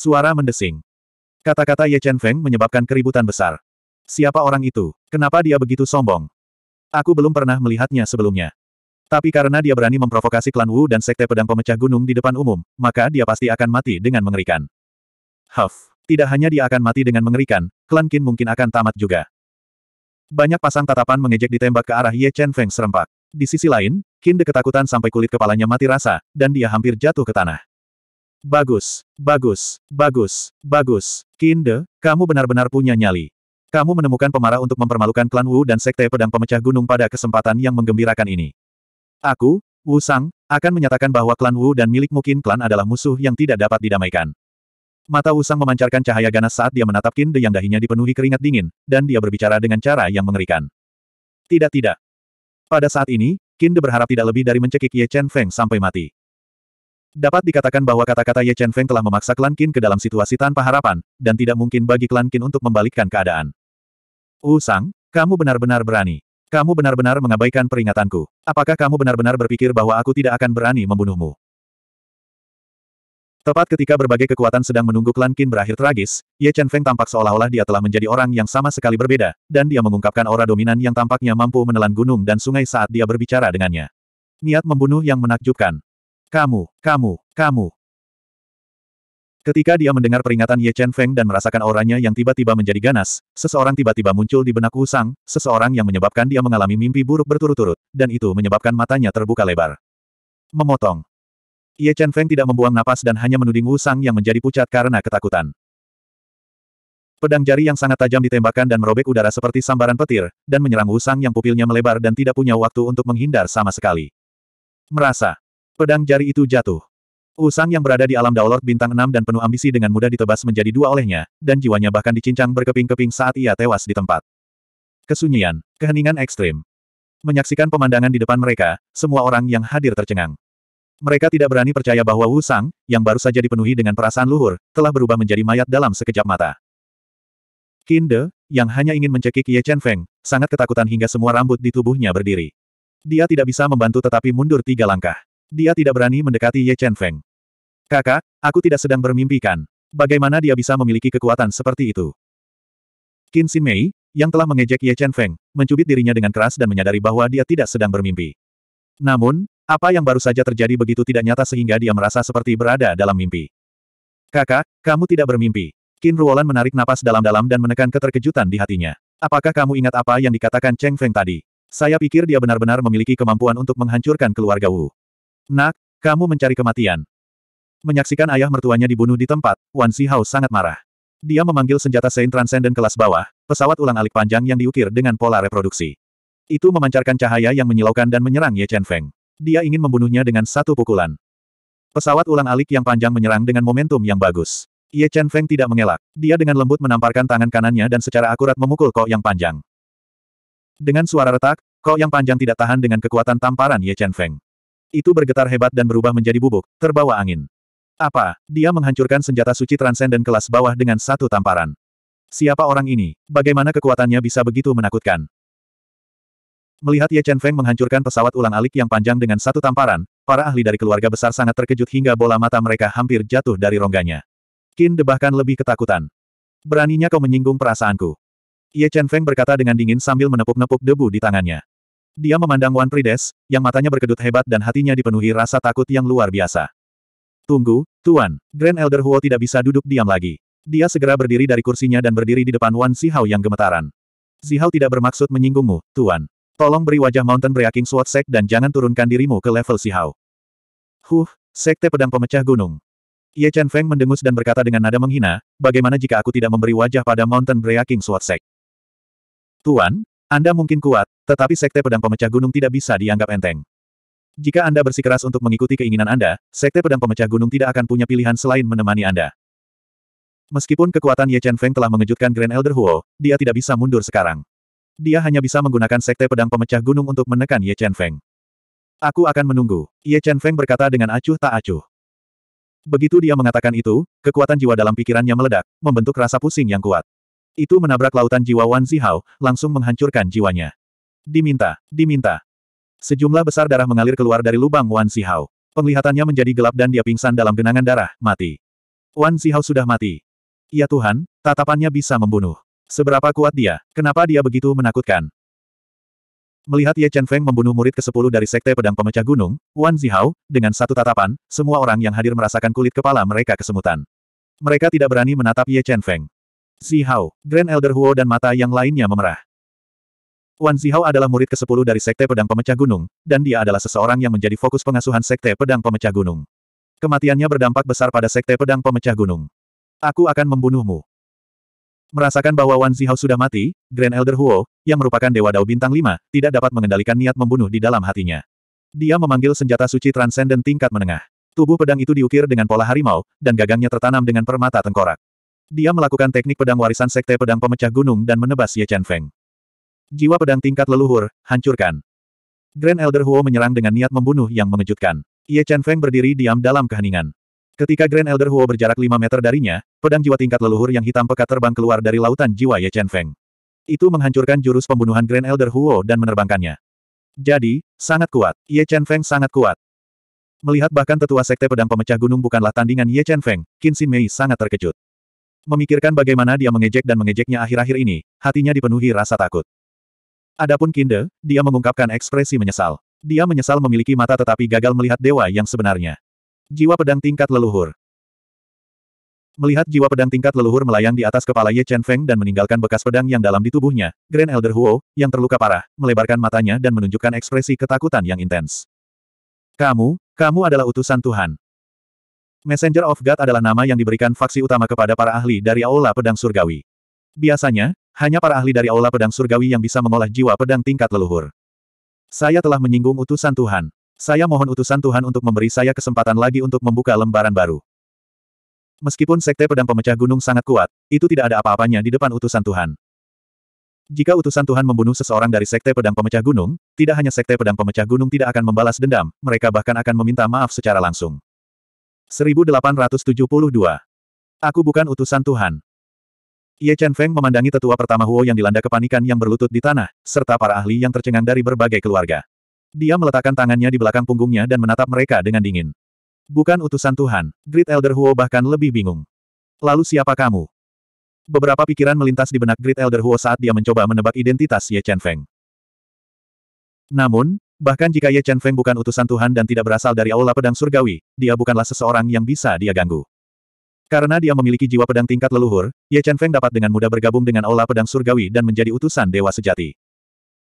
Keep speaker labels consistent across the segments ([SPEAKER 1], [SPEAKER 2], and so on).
[SPEAKER 1] Suara mendesing. Kata-kata Ye Chen Feng menyebabkan keributan besar. Siapa orang itu? Kenapa dia begitu sombong? Aku belum pernah melihatnya sebelumnya. Tapi karena dia berani memprovokasi klan Wu dan sekte pedang pemecah gunung di depan umum, maka dia pasti akan mati dengan mengerikan. Huff, tidak hanya dia akan mati dengan mengerikan, klan Qin mungkin akan tamat juga. Banyak pasang tatapan mengejek ditembak ke arah Ye Chen Feng serempak. Di sisi lain, Qin deketakutan sampai kulit kepalanya mati rasa, dan dia hampir jatuh ke tanah. Bagus, bagus, bagus, bagus. Kinde, kamu benar-benar punya nyali. Kamu menemukan pemarah untuk mempermalukan klan Wu dan sekte pedang pemecah gunung pada kesempatan yang menggembirakan ini. Aku, Wu Sang, akan menyatakan bahwa klan Wu dan milik mungkin klan adalah musuh yang tidak dapat didamaikan. Mata Wu Sang memancarkan cahaya ganas saat dia menatap Kinde yang dahinya dipenuhi keringat dingin, dan dia berbicara dengan cara yang mengerikan. Tidak tidak. Pada saat ini, Kinde berharap tidak lebih dari mencekik Ye Chen Feng sampai mati. Dapat dikatakan bahwa kata-kata Ye Chen Feng telah memaksa klan Qin ke dalam situasi tanpa harapan, dan tidak mungkin bagi klan Qin untuk membalikkan keadaan. Wu Sang, kamu benar-benar berani. Kamu benar-benar mengabaikan peringatanku. Apakah kamu benar-benar berpikir bahwa aku tidak akan berani membunuhmu? Tepat ketika berbagai kekuatan sedang menunggu klan Qin berakhir tragis, Ye Chen Feng tampak seolah-olah dia telah menjadi orang yang sama sekali berbeda, dan dia mengungkapkan aura dominan yang tampaknya mampu menelan gunung dan sungai saat dia berbicara dengannya. Niat membunuh yang menakjubkan. Kamu, kamu, kamu. Ketika dia mendengar peringatan Ye Chen Feng dan merasakan auranya yang tiba-tiba menjadi ganas, seseorang tiba-tiba muncul di benak Wu Sang, seseorang yang menyebabkan dia mengalami mimpi buruk berturut-turut, dan itu menyebabkan matanya terbuka lebar. Memotong. Ye Chen Feng tidak membuang napas dan hanya menuding Wu Sang yang menjadi pucat karena ketakutan. Pedang jari yang sangat tajam ditembakkan dan merobek udara seperti sambaran petir, dan menyerang Wu Sang yang pupilnya melebar dan tidak punya waktu untuk menghindar sama sekali. Merasa. Pedang jari itu jatuh. Usang yang berada di alam Daolord bintang 6 dan penuh ambisi dengan mudah ditebas menjadi dua olehnya, dan jiwanya bahkan dicincang berkeping-keping saat ia tewas di tempat. Kesunyian, keheningan ekstrim. Menyaksikan pemandangan di depan mereka, semua orang yang hadir tercengang. Mereka tidak berani percaya bahwa Usang yang baru saja dipenuhi dengan perasaan luhur, telah berubah menjadi mayat dalam sekejap mata. Kinde, yang hanya ingin mencekik Ye Chen Feng, sangat ketakutan hingga semua rambut di tubuhnya berdiri. Dia tidak bisa membantu tetapi mundur tiga langkah. Dia tidak berani mendekati Ye Chen Feng. Kakak, aku tidak sedang bermimpikan. Bagaimana dia bisa memiliki kekuatan seperti itu? Qin Xin Mei, yang telah mengejek Ye Chen Feng, mencubit dirinya dengan keras dan menyadari bahwa dia tidak sedang bermimpi. Namun, apa yang baru saja terjadi begitu tidak nyata sehingga dia merasa seperti berada dalam mimpi. Kakak, kamu tidak bermimpi. Qin Ruolan menarik napas dalam-dalam dan menekan keterkejutan di hatinya. Apakah kamu ingat apa yang dikatakan Cheng Feng tadi? Saya pikir dia benar-benar memiliki kemampuan untuk menghancurkan keluarga Wu. Nak, kamu mencari kematian. Menyaksikan ayah mertuanya dibunuh di tempat, Wan Hao sangat marah. Dia memanggil senjata Saint Transcendent kelas bawah, pesawat ulang alik panjang yang diukir dengan pola reproduksi. Itu memancarkan cahaya yang menyilaukan dan menyerang Ye Chen Feng. Dia ingin membunuhnya dengan satu pukulan. Pesawat ulang alik yang panjang menyerang dengan momentum yang bagus. Ye Chen Feng tidak mengelak. Dia dengan lembut menamparkan tangan kanannya dan secara akurat memukul kok yang panjang. Dengan suara retak, kok yang panjang tidak tahan dengan kekuatan tamparan Ye Chen Feng. Itu bergetar hebat dan berubah menjadi bubuk, terbawa angin. Apa? Dia menghancurkan senjata suci transenden kelas bawah dengan satu tamparan. Siapa orang ini? Bagaimana kekuatannya bisa begitu menakutkan? Melihat Ye Chen Feng menghancurkan pesawat ulang-alik yang panjang dengan satu tamparan, para ahli dari keluarga besar sangat terkejut hingga bola mata mereka hampir jatuh dari rongganya. Qin De bahkan lebih ketakutan. Beraninya kau menyinggung perasaanku. Ye Chen Feng berkata dengan dingin sambil menepuk-nepuk debu di tangannya. Dia memandang Wan Prides, yang matanya berkedut hebat dan hatinya dipenuhi rasa takut yang luar biasa. Tunggu, Tuan. Grand Elder Huo tidak bisa duduk diam lagi. Dia segera berdiri dari kursinya dan berdiri di depan Wan Zihao yang gemetaran. Zihao tidak bermaksud menyinggungmu, Tuan. Tolong beri wajah Mountain Breaking Sword Sek dan jangan turunkan dirimu ke level Zihao. Huh, Sekte Pedang Pemecah Gunung. Ye Chen Feng mendengus dan berkata dengan nada menghina, bagaimana jika aku tidak memberi wajah pada Mountain Breaking Sword Sek? Tuan, anda mungkin kuat, tetapi sekte pedang pemecah gunung tidak bisa dianggap enteng. Jika Anda bersikeras untuk mengikuti keinginan Anda, sekte pedang pemecah gunung tidak akan punya pilihan selain menemani Anda. Meskipun kekuatan Ye Chen Feng telah mengejutkan Grand Elder Huo, dia tidak bisa mundur sekarang. Dia hanya bisa menggunakan sekte pedang pemecah gunung untuk menekan Ye Chen Feng. Aku akan menunggu, Ye Chen Feng berkata dengan acuh tak acuh. Begitu dia mengatakan itu, kekuatan jiwa dalam pikirannya meledak, membentuk rasa pusing yang kuat. Itu menabrak lautan jiwa Wan Zihao, langsung menghancurkan jiwanya. Diminta, diminta. Sejumlah besar darah mengalir keluar dari lubang Wan Zihao. Penglihatannya menjadi gelap dan dia pingsan dalam genangan darah, mati. Wan Zihao sudah mati. Ya Tuhan, tatapannya bisa membunuh. Seberapa kuat dia? Kenapa dia begitu menakutkan? Melihat Ye Chen Feng membunuh murid ke-10 dari Sekte Pedang Pemecah Gunung, Wan Zihao, dengan satu tatapan, semua orang yang hadir merasakan kulit kepala mereka kesemutan. Mereka tidak berani menatap Ye Chen Feng. Si Hao, Grand Elder Huo dan mata yang lainnya memerah. Wan Si Hao adalah murid ke-10 dari Sekte Pedang Pemecah Gunung, dan dia adalah seseorang yang menjadi fokus pengasuhan Sekte Pedang Pemecah Gunung. Kematiannya berdampak besar pada Sekte Pedang Pemecah Gunung. Aku akan membunuhmu. Merasakan bahwa Wan Zihao Hao sudah mati, Grand Elder Huo, yang merupakan Dewa Dao Bintang 5, tidak dapat mengendalikan niat membunuh di dalam hatinya. Dia memanggil senjata suci transenden tingkat menengah. Tubuh pedang itu diukir dengan pola harimau, dan gagangnya tertanam dengan permata tengkorak. Dia melakukan teknik pedang warisan Sekte Pedang Pemecah Gunung dan menebas Ye Chen Feng. Jiwa pedang tingkat leluhur, hancurkan. Grand Elder Huo menyerang dengan niat membunuh yang mengejutkan. Ye Chen Feng berdiri diam dalam keheningan. Ketika Grand Elder Huo berjarak 5 meter darinya, pedang jiwa tingkat leluhur yang hitam pekat terbang keluar dari lautan jiwa Ye Chen Feng. Itu menghancurkan jurus pembunuhan Grand Elder Huo dan menerbangkannya. Jadi, sangat kuat. Ye Chen Feng sangat kuat. Melihat bahkan tetua sekte pedang pemecah gunung bukanlah tandingan Ye Chen Feng, Qin Xin Mei sangat terkejut. Memikirkan bagaimana dia mengejek dan mengejeknya akhir-akhir ini, hatinya dipenuhi rasa takut. Adapun Kinde, dia mengungkapkan ekspresi menyesal. Dia menyesal memiliki mata tetapi gagal melihat dewa yang sebenarnya. Jiwa pedang tingkat leluhur. Melihat jiwa pedang tingkat leluhur melayang di atas kepala Ye Chen Feng dan meninggalkan bekas pedang yang dalam di tubuhnya, Grand Elder Huo, yang terluka parah, melebarkan matanya dan menunjukkan ekspresi ketakutan yang intens. Kamu, kamu adalah utusan Tuhan. Messenger of God adalah nama yang diberikan faksi utama kepada para ahli dari Aula Pedang Surgawi. Biasanya, hanya para ahli dari Aula Pedang Surgawi yang bisa mengolah jiwa pedang tingkat leluhur. Saya telah menyinggung utusan Tuhan. Saya mohon utusan Tuhan untuk memberi saya kesempatan lagi untuk membuka lembaran baru. Meskipun sekte pedang pemecah gunung sangat kuat, itu tidak ada apa-apanya di depan utusan Tuhan. Jika utusan Tuhan membunuh seseorang dari sekte pedang pemecah gunung, tidak hanya sekte pedang pemecah gunung tidak akan membalas dendam, mereka bahkan akan meminta maaf secara langsung. 1872. Aku bukan utusan Tuhan. Ye Chen Feng memandangi tetua pertama Huo yang dilanda kepanikan yang berlutut di tanah, serta para ahli yang tercengang dari berbagai keluarga. Dia meletakkan tangannya di belakang punggungnya dan menatap mereka dengan dingin. Bukan utusan Tuhan, Great Elder Huo bahkan lebih bingung. Lalu siapa kamu? Beberapa pikiran melintas di benak Great Elder Huo saat dia mencoba menebak identitas Ye Chen Feng. Namun, Bahkan jika Ye Chen Feng bukan utusan Tuhan dan tidak berasal dari aula pedang surgawi, dia bukanlah seseorang yang bisa dia ganggu. Karena dia memiliki jiwa pedang tingkat leluhur, Ye Chen Feng dapat dengan mudah bergabung dengan aula pedang surgawi dan menjadi utusan dewa sejati.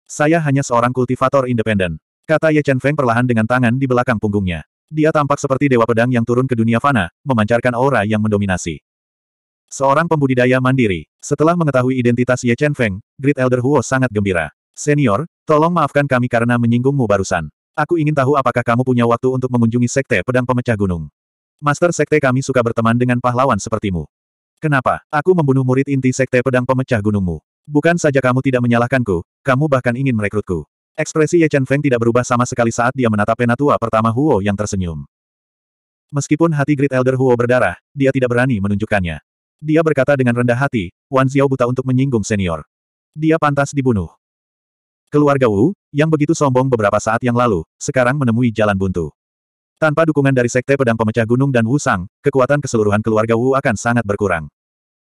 [SPEAKER 1] Saya hanya seorang kultivator independen. Kata Ye Chen Feng perlahan dengan tangan di belakang punggungnya. Dia tampak seperti dewa pedang yang turun ke dunia fana, memancarkan aura yang mendominasi. Seorang pembudidaya mandiri. Setelah mengetahui identitas Ye Chen Feng, Great Elder Huo sangat gembira. Senior, Tolong maafkan kami karena menyinggungmu barusan. Aku ingin tahu apakah kamu punya waktu untuk mengunjungi Sekte Pedang Pemecah Gunung. Master Sekte kami suka berteman dengan pahlawan sepertimu. Kenapa? Aku membunuh murid inti Sekte Pedang Pemecah Gunungmu. Bukan saja kamu tidak menyalahkanku, kamu bahkan ingin merekrutku. Ekspresi Ye Chen Feng tidak berubah sama sekali saat dia menatap penatua pertama Huo yang tersenyum. Meskipun hati Great Elder Huo berdarah, dia tidak berani menunjukkannya. Dia berkata dengan rendah hati, Wan Xiao buta untuk menyinggung senior. Dia pantas dibunuh. Keluarga Wu, yang begitu sombong beberapa saat yang lalu, sekarang menemui jalan buntu. Tanpa dukungan dari Sekte Pedang Pemecah Gunung dan Wu Sang, kekuatan keseluruhan keluarga Wu akan sangat berkurang.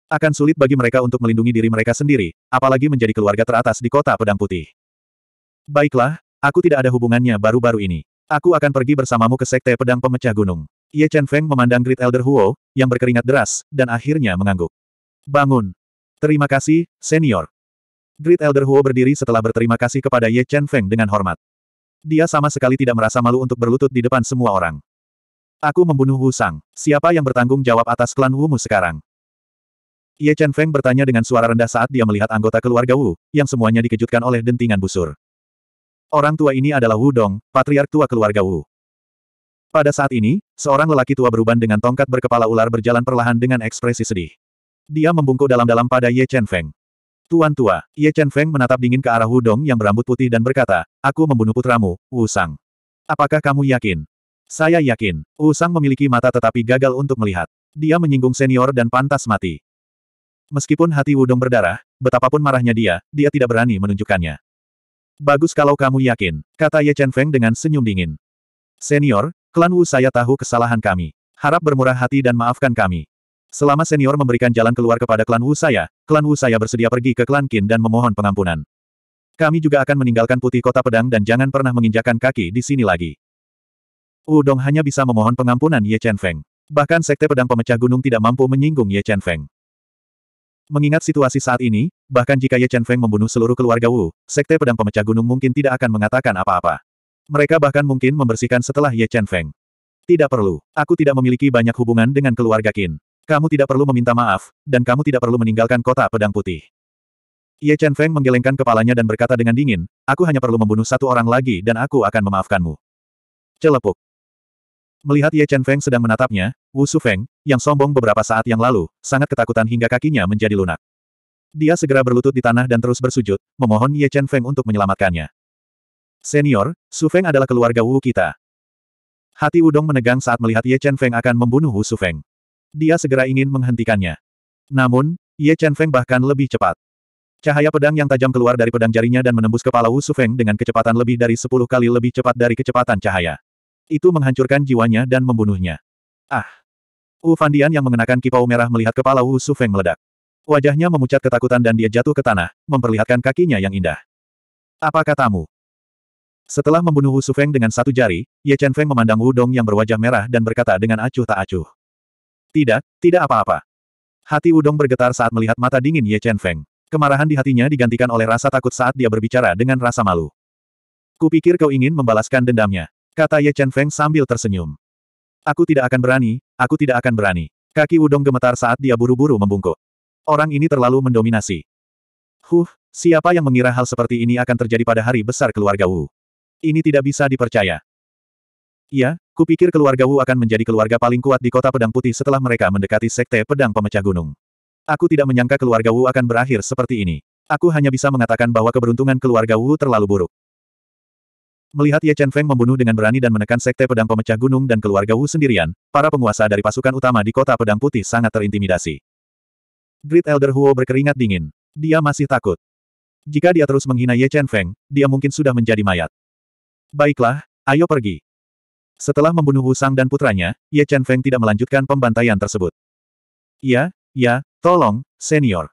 [SPEAKER 1] Akan sulit bagi mereka untuk melindungi diri mereka sendiri, apalagi menjadi keluarga teratas di kota Pedang Putih. Baiklah, aku tidak ada hubungannya baru-baru ini. Aku akan pergi bersamamu ke Sekte Pedang Pemecah Gunung. Ye Chen Feng memandang Great Elder Huo, yang berkeringat deras, dan akhirnya mengangguk. Bangun. Terima kasih, senior. Great Elder Huo berdiri setelah berterima kasih kepada Ye Chen Feng dengan hormat. Dia sama sekali tidak merasa malu untuk berlutut di depan semua orang. Aku membunuh Wu Sang. Siapa yang bertanggung jawab atas klan Wumu sekarang? Ye Chen Feng bertanya dengan suara rendah saat dia melihat anggota keluarga Wu, yang semuanya dikejutkan oleh dentingan busur. Orang tua ini adalah Wu Dong, patriark tua keluarga Wu. Pada saat ini, seorang lelaki tua beruban dengan tongkat berkepala ular berjalan perlahan dengan ekspresi sedih. Dia membungkuk dalam-dalam pada Ye Chen Feng. Tuan tua, Ye Chen Feng menatap dingin ke arah Wudong yang berambut putih dan berkata, Aku membunuh putramu, Wu Sang. Apakah kamu yakin? Saya yakin, Wu Sang memiliki mata tetapi gagal untuk melihat. Dia menyinggung senior dan pantas mati. Meskipun hati Wudong berdarah, betapapun marahnya dia, dia tidak berani menunjukkannya. Bagus kalau kamu yakin, kata Ye Chen Feng dengan senyum dingin. Senior, klan Wu saya tahu kesalahan kami. Harap bermurah hati dan maafkan kami. Selama senior memberikan jalan keluar kepada klan Wu saya, klan Wu saya bersedia pergi ke klan Qin dan memohon pengampunan. Kami juga akan meninggalkan putih kota pedang dan jangan pernah menginjakan kaki di sini lagi. Wu Dong hanya bisa memohon pengampunan Ye Chen Feng. Bahkan sekte pedang pemecah gunung tidak mampu menyinggung Ye Chen Feng. Mengingat situasi saat ini, bahkan jika Ye Chen Feng membunuh seluruh keluarga Wu, Sekte Pedang Pemecah Gunung mungkin tidak akan mengatakan apa-apa. Mereka bahkan mungkin membersihkan setelah Ye Chen Feng. Tidak perlu, aku tidak memiliki banyak hubungan dengan keluarga Qin. Kamu tidak perlu meminta maaf, dan kamu tidak perlu meninggalkan kota pedang putih. Ye Chen Feng menggelengkan kepalanya dan berkata dengan dingin, aku hanya perlu membunuh satu orang lagi dan aku akan memaafkanmu. Celepuk. Melihat Ye Chen Feng sedang menatapnya, Wu Su Feng, yang sombong beberapa saat yang lalu, sangat ketakutan hingga kakinya menjadi lunak. Dia segera berlutut di tanah dan terus bersujud, memohon Ye Chen Feng untuk menyelamatkannya. Senior, Su Feng adalah keluarga Wu kita. Hati Udong menegang saat melihat Ye Chen Feng akan membunuh Wu Su Feng. Dia segera ingin menghentikannya. Namun, Ye Chen Feng bahkan lebih cepat. Cahaya pedang yang tajam keluar dari pedang jarinya dan menembus kepala Wu Sufeng dengan kecepatan lebih dari sepuluh kali lebih cepat dari kecepatan cahaya. Itu menghancurkan jiwanya dan membunuhnya. Ah! Wu Fandian yang mengenakan kipau merah melihat kepala Wu Sufeng meledak. Wajahnya memucat ketakutan dan dia jatuh ke tanah, memperlihatkan kakinya yang indah. Apa katamu? Setelah membunuh Wu Sufeng dengan satu jari, Ye Chen Feng memandang Wu Dong yang berwajah merah dan berkata dengan acuh tak acuh. Tidak, tidak apa-apa. Hati Wudong bergetar saat melihat mata dingin Ye Chen Feng. Kemarahan di hatinya digantikan oleh rasa takut saat dia berbicara dengan rasa malu. Kupikir kau ingin membalaskan dendamnya. Kata Ye Chen Feng sambil tersenyum. Aku tidak akan berani, aku tidak akan berani. Kaki Wudong gemetar saat dia buru-buru membungkuk. Orang ini terlalu mendominasi. Huh, siapa yang mengira hal seperti ini akan terjadi pada hari besar keluarga Wu? Ini tidak bisa dipercaya. Ya, Kupikir keluarga Wu akan menjadi keluarga paling kuat di kota pedang putih setelah mereka mendekati sekte pedang pemecah gunung. Aku tidak menyangka keluarga Wu akan berakhir seperti ini. Aku hanya bisa mengatakan bahwa keberuntungan keluarga Wu terlalu buruk. Melihat Ye Chen Feng membunuh dengan berani dan menekan sekte pedang pemecah gunung dan keluarga Wu sendirian, para penguasa dari pasukan utama di kota pedang putih sangat terintimidasi. Great Elder Huo berkeringat dingin. Dia masih takut. Jika dia terus menghina Ye Chen Feng, dia mungkin sudah menjadi mayat. Baiklah, ayo pergi. Setelah membunuh Wu Sang dan putranya, Ye Chen Feng tidak melanjutkan pembantaian tersebut. Ya, ya, tolong, senior.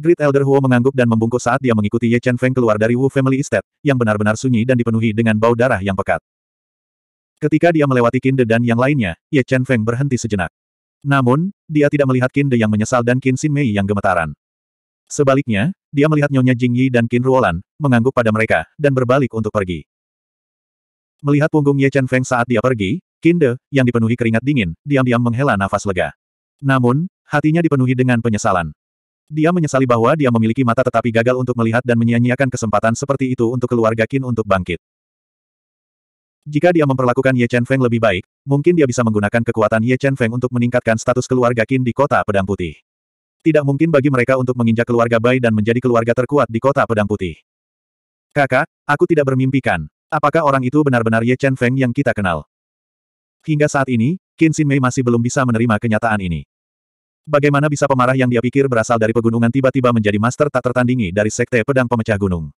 [SPEAKER 1] Great Elder Huo mengangguk dan membungkuk saat dia mengikuti Ye Chen Feng keluar dari Wu Family Estate, yang benar-benar sunyi dan dipenuhi dengan bau darah yang pekat. Ketika dia melewati Kinde dan yang lainnya, Ye Chen Feng berhenti sejenak. Namun, dia tidak melihat Kinde yang menyesal dan Qin Xin Mei yang gemetaran. Sebaliknya, dia melihat Nyonya Jing Yi dan Qin Ruolan, mengangguk pada mereka, dan berbalik untuk pergi. Melihat punggung Ye Chen Feng saat dia pergi, Kinde, yang dipenuhi keringat dingin, diam-diam menghela nafas lega. Namun, hatinya dipenuhi dengan penyesalan. Dia menyesali bahwa dia memiliki mata tetapi gagal untuk melihat dan menyia-nyiakan kesempatan seperti itu untuk keluarga Qin untuk bangkit. Jika dia memperlakukan Ye Chen Feng lebih baik, mungkin dia bisa menggunakan kekuatan Ye Chen Feng untuk meningkatkan status keluarga Qin di kota Pedang Putih. Tidak mungkin bagi mereka untuk menginjak keluarga Bai dan menjadi keluarga terkuat di kota Pedang Putih. Kakak, aku tidak bermimpikan. Apakah orang itu benar-benar Ye Chen Feng yang kita kenal? Hingga saat ini, Qin Xin Mei masih belum bisa menerima kenyataan ini. Bagaimana bisa pemarah yang dia pikir berasal dari pegunungan tiba-tiba menjadi master tak tertandingi dari sekte pedang pemecah gunung?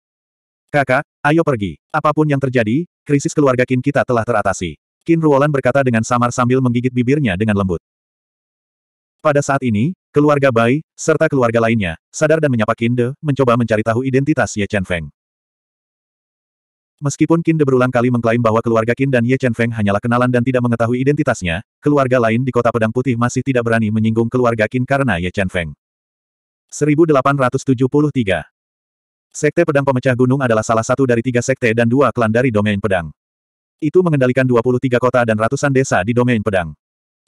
[SPEAKER 1] Kakak, ayo pergi. Apapun yang terjadi, krisis keluarga Qin kita telah teratasi. Qin Ruolan berkata dengan samar sambil menggigit bibirnya dengan lembut. Pada saat ini, keluarga Bai, serta keluarga lainnya, sadar dan menyapa Qin De, mencoba mencari tahu identitas Ye Chen Feng. Meskipun Qin De berulang kali mengklaim bahwa keluarga Qin dan Ye Chen Feng hanyalah kenalan dan tidak mengetahui identitasnya, keluarga lain di Kota Pedang Putih masih tidak berani menyinggung keluarga Qin karena Ye Chen Feng. 1873 Sekte Pedang Pemecah Gunung adalah salah satu dari tiga sekte dan dua klan dari domain pedang. Itu mengendalikan 23 kota dan ratusan desa di domain pedang.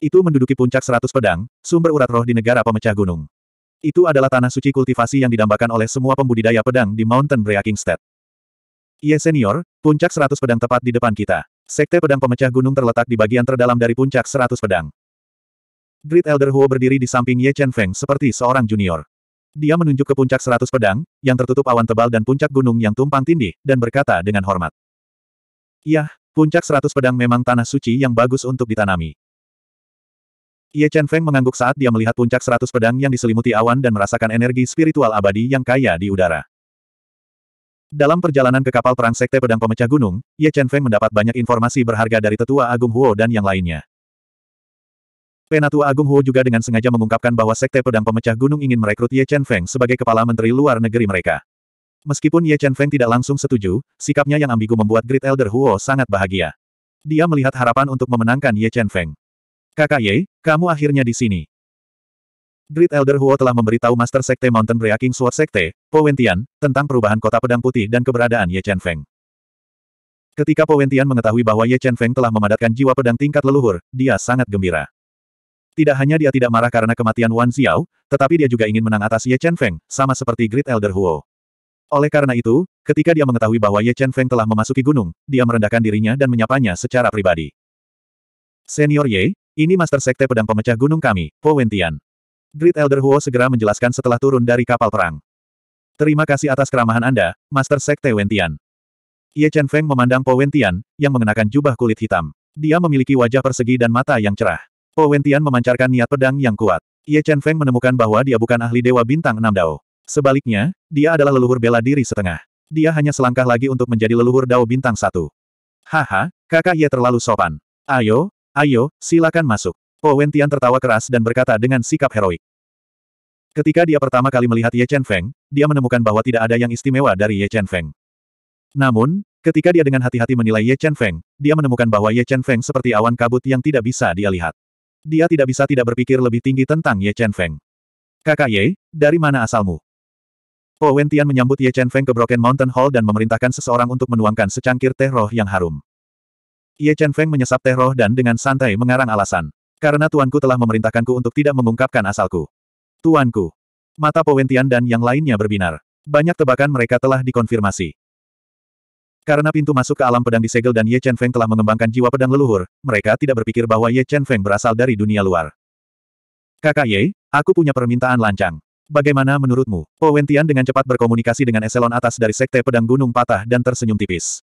[SPEAKER 1] Itu menduduki puncak 100 pedang, sumber urat roh di negara pemecah gunung. Itu adalah tanah suci kultivasi yang didambakan oleh semua pembudidaya pedang di Mountain Breaking State. Ye iya, senior, puncak seratus pedang tepat di depan kita. Sekte pedang pemecah gunung terletak di bagian terdalam dari puncak seratus pedang. Great Elder Huo berdiri di samping Ye Chen Feng seperti seorang junior. Dia menunjuk ke puncak seratus pedang, yang tertutup awan tebal dan puncak gunung yang tumpang tindih, dan berkata dengan hormat. Yah, puncak seratus pedang memang tanah suci yang bagus untuk ditanami. Ye Chen Feng mengangguk saat dia melihat puncak seratus pedang yang diselimuti awan dan merasakan energi spiritual abadi yang kaya di udara. Dalam perjalanan ke kapal perang Sekte Pedang Pemecah Gunung, Ye Chen Feng mendapat banyak informasi berharga dari Tetua Agung Huo dan yang lainnya. Penatua Agung Huo juga dengan sengaja mengungkapkan bahwa Sekte Pedang Pemecah Gunung ingin merekrut Ye Chen Feng sebagai kepala menteri luar negeri mereka. Meskipun Ye Chen Feng tidak langsung setuju, sikapnya yang ambigu membuat Great Elder Huo sangat bahagia. Dia melihat harapan untuk memenangkan Ye Chen Feng. Kakak Ye, kamu akhirnya di sini. Great Elder Huo telah memberitahu Master Sekte Mountain Breaking Sword Sekte, Po Wentian, tentang perubahan kota pedang putih dan keberadaan Ye Chen Feng. Ketika Po Wentian mengetahui bahwa Ye Chen Feng telah memadatkan jiwa pedang tingkat leluhur, dia sangat gembira. Tidak hanya dia tidak marah karena kematian Wan Xiao, tetapi dia juga ingin menang atas Ye Chen Feng, sama seperti Great Elder Huo. Oleh karena itu, ketika dia mengetahui bahwa Ye Chen Feng telah memasuki gunung, dia merendahkan dirinya dan menyapanya secara pribadi. Senior Ye, ini Master Sekte Pedang Pemecah Gunung kami, Po Wentian. Great Elder Huo segera menjelaskan setelah turun dari kapal perang. Terima kasih atas keramahan Anda, Master Sekte Wentian. Ye Chen Feng memandang Po Wentian, yang mengenakan jubah kulit hitam. Dia memiliki wajah persegi dan mata yang cerah. Po Wentian memancarkan niat pedang yang kuat. Ye Chen Feng menemukan bahwa dia bukan ahli Dewa Bintang Enam Dao. Sebaliknya, dia adalah leluhur bela diri setengah. Dia hanya selangkah lagi untuk menjadi leluhur Dao Bintang Satu. Haha, kakak Ye terlalu sopan. Ayo, ayo, silakan masuk. Ho Wentian tertawa keras dan berkata dengan sikap heroik. Ketika dia pertama kali melihat Ye Chen Feng, dia menemukan bahwa tidak ada yang istimewa dari Ye Chen Feng. Namun, ketika dia dengan hati-hati menilai Ye Chen Feng, dia menemukan bahwa Ye Chen Feng seperti awan kabut yang tidak bisa dia lihat. Dia tidak bisa tidak berpikir lebih tinggi tentang Ye Chen Feng. Kakak Ye, dari mana asalmu? Po Wentian menyambut Ye Chen Feng ke Broken Mountain Hall dan memerintahkan seseorang untuk menuangkan secangkir teh roh yang harum. Ye Chen Feng menyesap teh roh dan dengan santai mengarang alasan. Karena tuanku telah memerintahkanku untuk tidak mengungkapkan asalku. Tuanku. Mata Powentian dan yang lainnya berbinar. Banyak tebakan mereka telah dikonfirmasi. Karena pintu masuk ke alam pedang disegel dan Ye Chen Feng telah mengembangkan jiwa pedang leluhur, mereka tidak berpikir bahwa Ye Chen Feng berasal dari dunia luar. Kakak Ye, aku punya permintaan lancang. Bagaimana menurutmu? Powentian dengan cepat berkomunikasi dengan eselon atas dari Sekte Pedang Gunung Patah dan tersenyum tipis.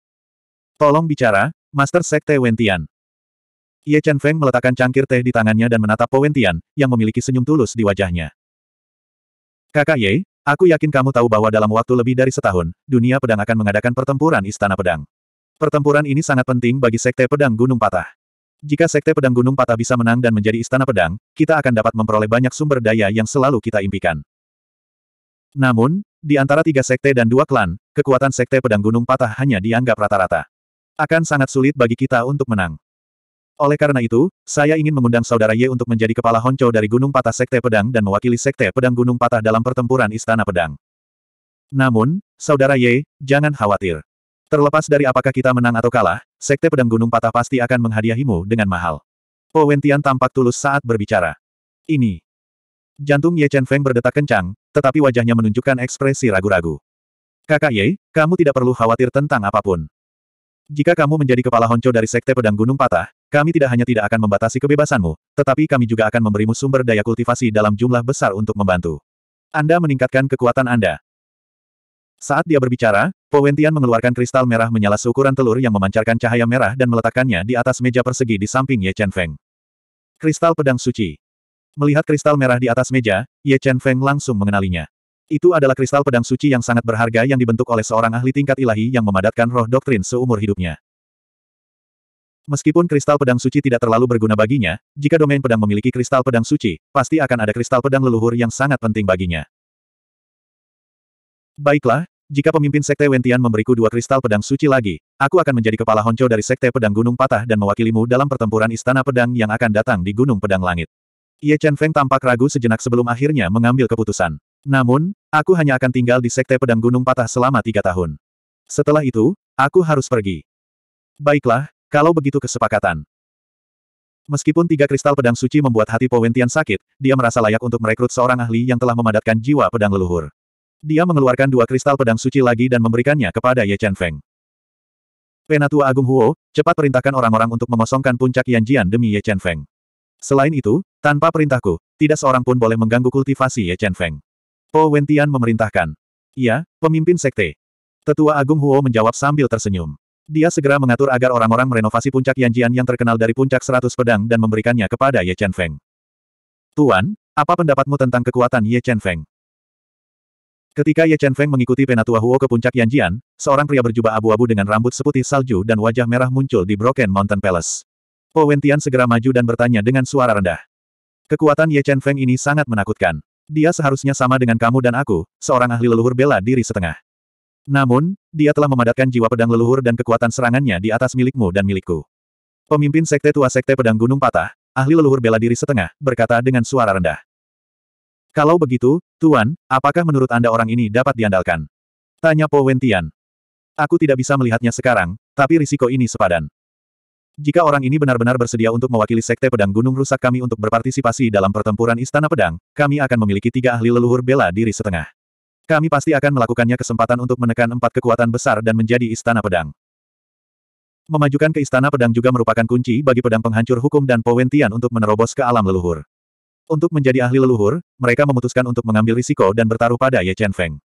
[SPEAKER 1] Tolong bicara, Master Sekte Wentian. Ye Chen Feng meletakkan cangkir teh di tangannya dan menatap Powentian, yang memiliki senyum tulus di wajahnya. Kakak Ye, aku yakin kamu tahu bahwa dalam waktu lebih dari setahun, dunia pedang akan mengadakan pertempuran Istana Pedang. Pertempuran ini sangat penting bagi Sekte Pedang Gunung Patah. Jika Sekte Pedang Gunung Patah bisa menang dan menjadi Istana Pedang, kita akan dapat memperoleh banyak sumber daya yang selalu kita impikan. Namun, di antara tiga sekte dan dua klan, kekuatan Sekte Pedang Gunung Patah hanya dianggap rata-rata. Akan sangat sulit bagi kita untuk menang. Oleh karena itu, saya ingin mengundang saudara Ye untuk menjadi kepala honco dari Gunung Patah Sekte Pedang dan mewakili Sekte Pedang Gunung Patah dalam pertempuran Istana Pedang. Namun, saudara Ye, jangan khawatir. Terlepas dari apakah kita menang atau kalah, Sekte Pedang Gunung Patah pasti akan menghadiahimu dengan mahal. Po Wentian tampak tulus saat berbicara. Ini. Jantung Ye Chen Feng berdetak kencang, tetapi wajahnya menunjukkan ekspresi ragu-ragu. Kakak Ye, kamu tidak perlu khawatir tentang apapun. Jika kamu menjadi kepala honco dari Sekte Pedang Gunung Patah, kami tidak hanya tidak akan membatasi kebebasanmu, tetapi kami juga akan memberimu sumber daya kultivasi dalam jumlah besar untuk membantu. Anda meningkatkan kekuatan Anda. Saat dia berbicara, Powentian mengeluarkan kristal merah menyala seukuran telur yang memancarkan cahaya merah dan meletakkannya di atas meja persegi di samping Ye Chen Feng. Kristal pedang suci. Melihat kristal merah di atas meja, Ye Chen Feng langsung mengenalinya. Itu adalah kristal pedang suci yang sangat berharga yang dibentuk oleh seorang ahli tingkat ilahi yang memadatkan roh doktrin seumur hidupnya. Meskipun kristal pedang suci tidak terlalu berguna baginya, jika domain pedang memiliki kristal pedang suci, pasti akan ada kristal pedang leluhur yang sangat penting baginya. Baiklah, jika pemimpin Sekte Wentian memberiku dua kristal pedang suci lagi, aku akan menjadi kepala honco dari Sekte Pedang Gunung Patah dan mewakilimu dalam pertempuran Istana Pedang yang akan datang di Gunung Pedang Langit. Ye Chen Feng tampak ragu sejenak sebelum akhirnya mengambil keputusan. Namun, aku hanya akan tinggal di Sekte Pedang Gunung Patah selama tiga tahun. Setelah itu, aku harus pergi. Baiklah, kalau begitu kesepakatan. Meskipun tiga kristal pedang suci membuat hati Powentian sakit, dia merasa layak untuk merekrut seorang ahli yang telah memadatkan jiwa pedang leluhur. Dia mengeluarkan dua kristal pedang suci lagi dan memberikannya kepada Ye Chen Feng. Penatua Agung Huo, cepat perintahkan orang-orang untuk mengosongkan puncak Yanjian demi Ye Chen Feng. Selain itu, tanpa perintahku, tidak seorang pun boleh mengganggu kultivasi Ye Chen Feng. Po Wentian memerintahkan. Iya, pemimpin sekte. Tetua Agung Huo menjawab sambil tersenyum. Dia segera mengatur agar orang-orang merenovasi puncak Yanjian yang terkenal dari puncak seratus pedang dan memberikannya kepada Ye Chen Feng. Tuan, apa pendapatmu tentang kekuatan Ye Chen Feng? Ketika Ye Chen Feng mengikuti penatua Huo ke puncak Yanjian, seorang pria berjubah abu-abu dengan rambut seputih salju dan wajah merah muncul di Broken Mountain Palace. Po Wentian segera maju dan bertanya dengan suara rendah. Kekuatan Ye Chen Feng ini sangat menakutkan. Dia seharusnya sama dengan kamu dan aku, seorang ahli leluhur bela diri setengah. Namun, dia telah memadatkan jiwa pedang leluhur dan kekuatan serangannya di atas milikmu dan milikku. Pemimpin Sekte Tua Sekte Pedang Gunung Patah, ahli leluhur bela diri setengah, berkata dengan suara rendah. Kalau begitu, Tuan, apakah menurut Anda orang ini dapat diandalkan? Tanya Po Wentian. Aku tidak bisa melihatnya sekarang, tapi risiko ini sepadan. Jika orang ini benar-benar bersedia untuk mewakili Sekte Pedang Gunung Rusak kami untuk berpartisipasi dalam pertempuran Istana Pedang, kami akan memiliki tiga ahli leluhur bela diri setengah. Kami pasti akan melakukannya kesempatan untuk menekan empat kekuatan besar dan menjadi istana pedang. Memajukan ke istana pedang juga merupakan kunci bagi pedang penghancur hukum dan Powentian untuk menerobos ke alam leluhur. Untuk menjadi ahli leluhur, mereka memutuskan untuk mengambil risiko dan bertaruh pada Ye Chen Feng.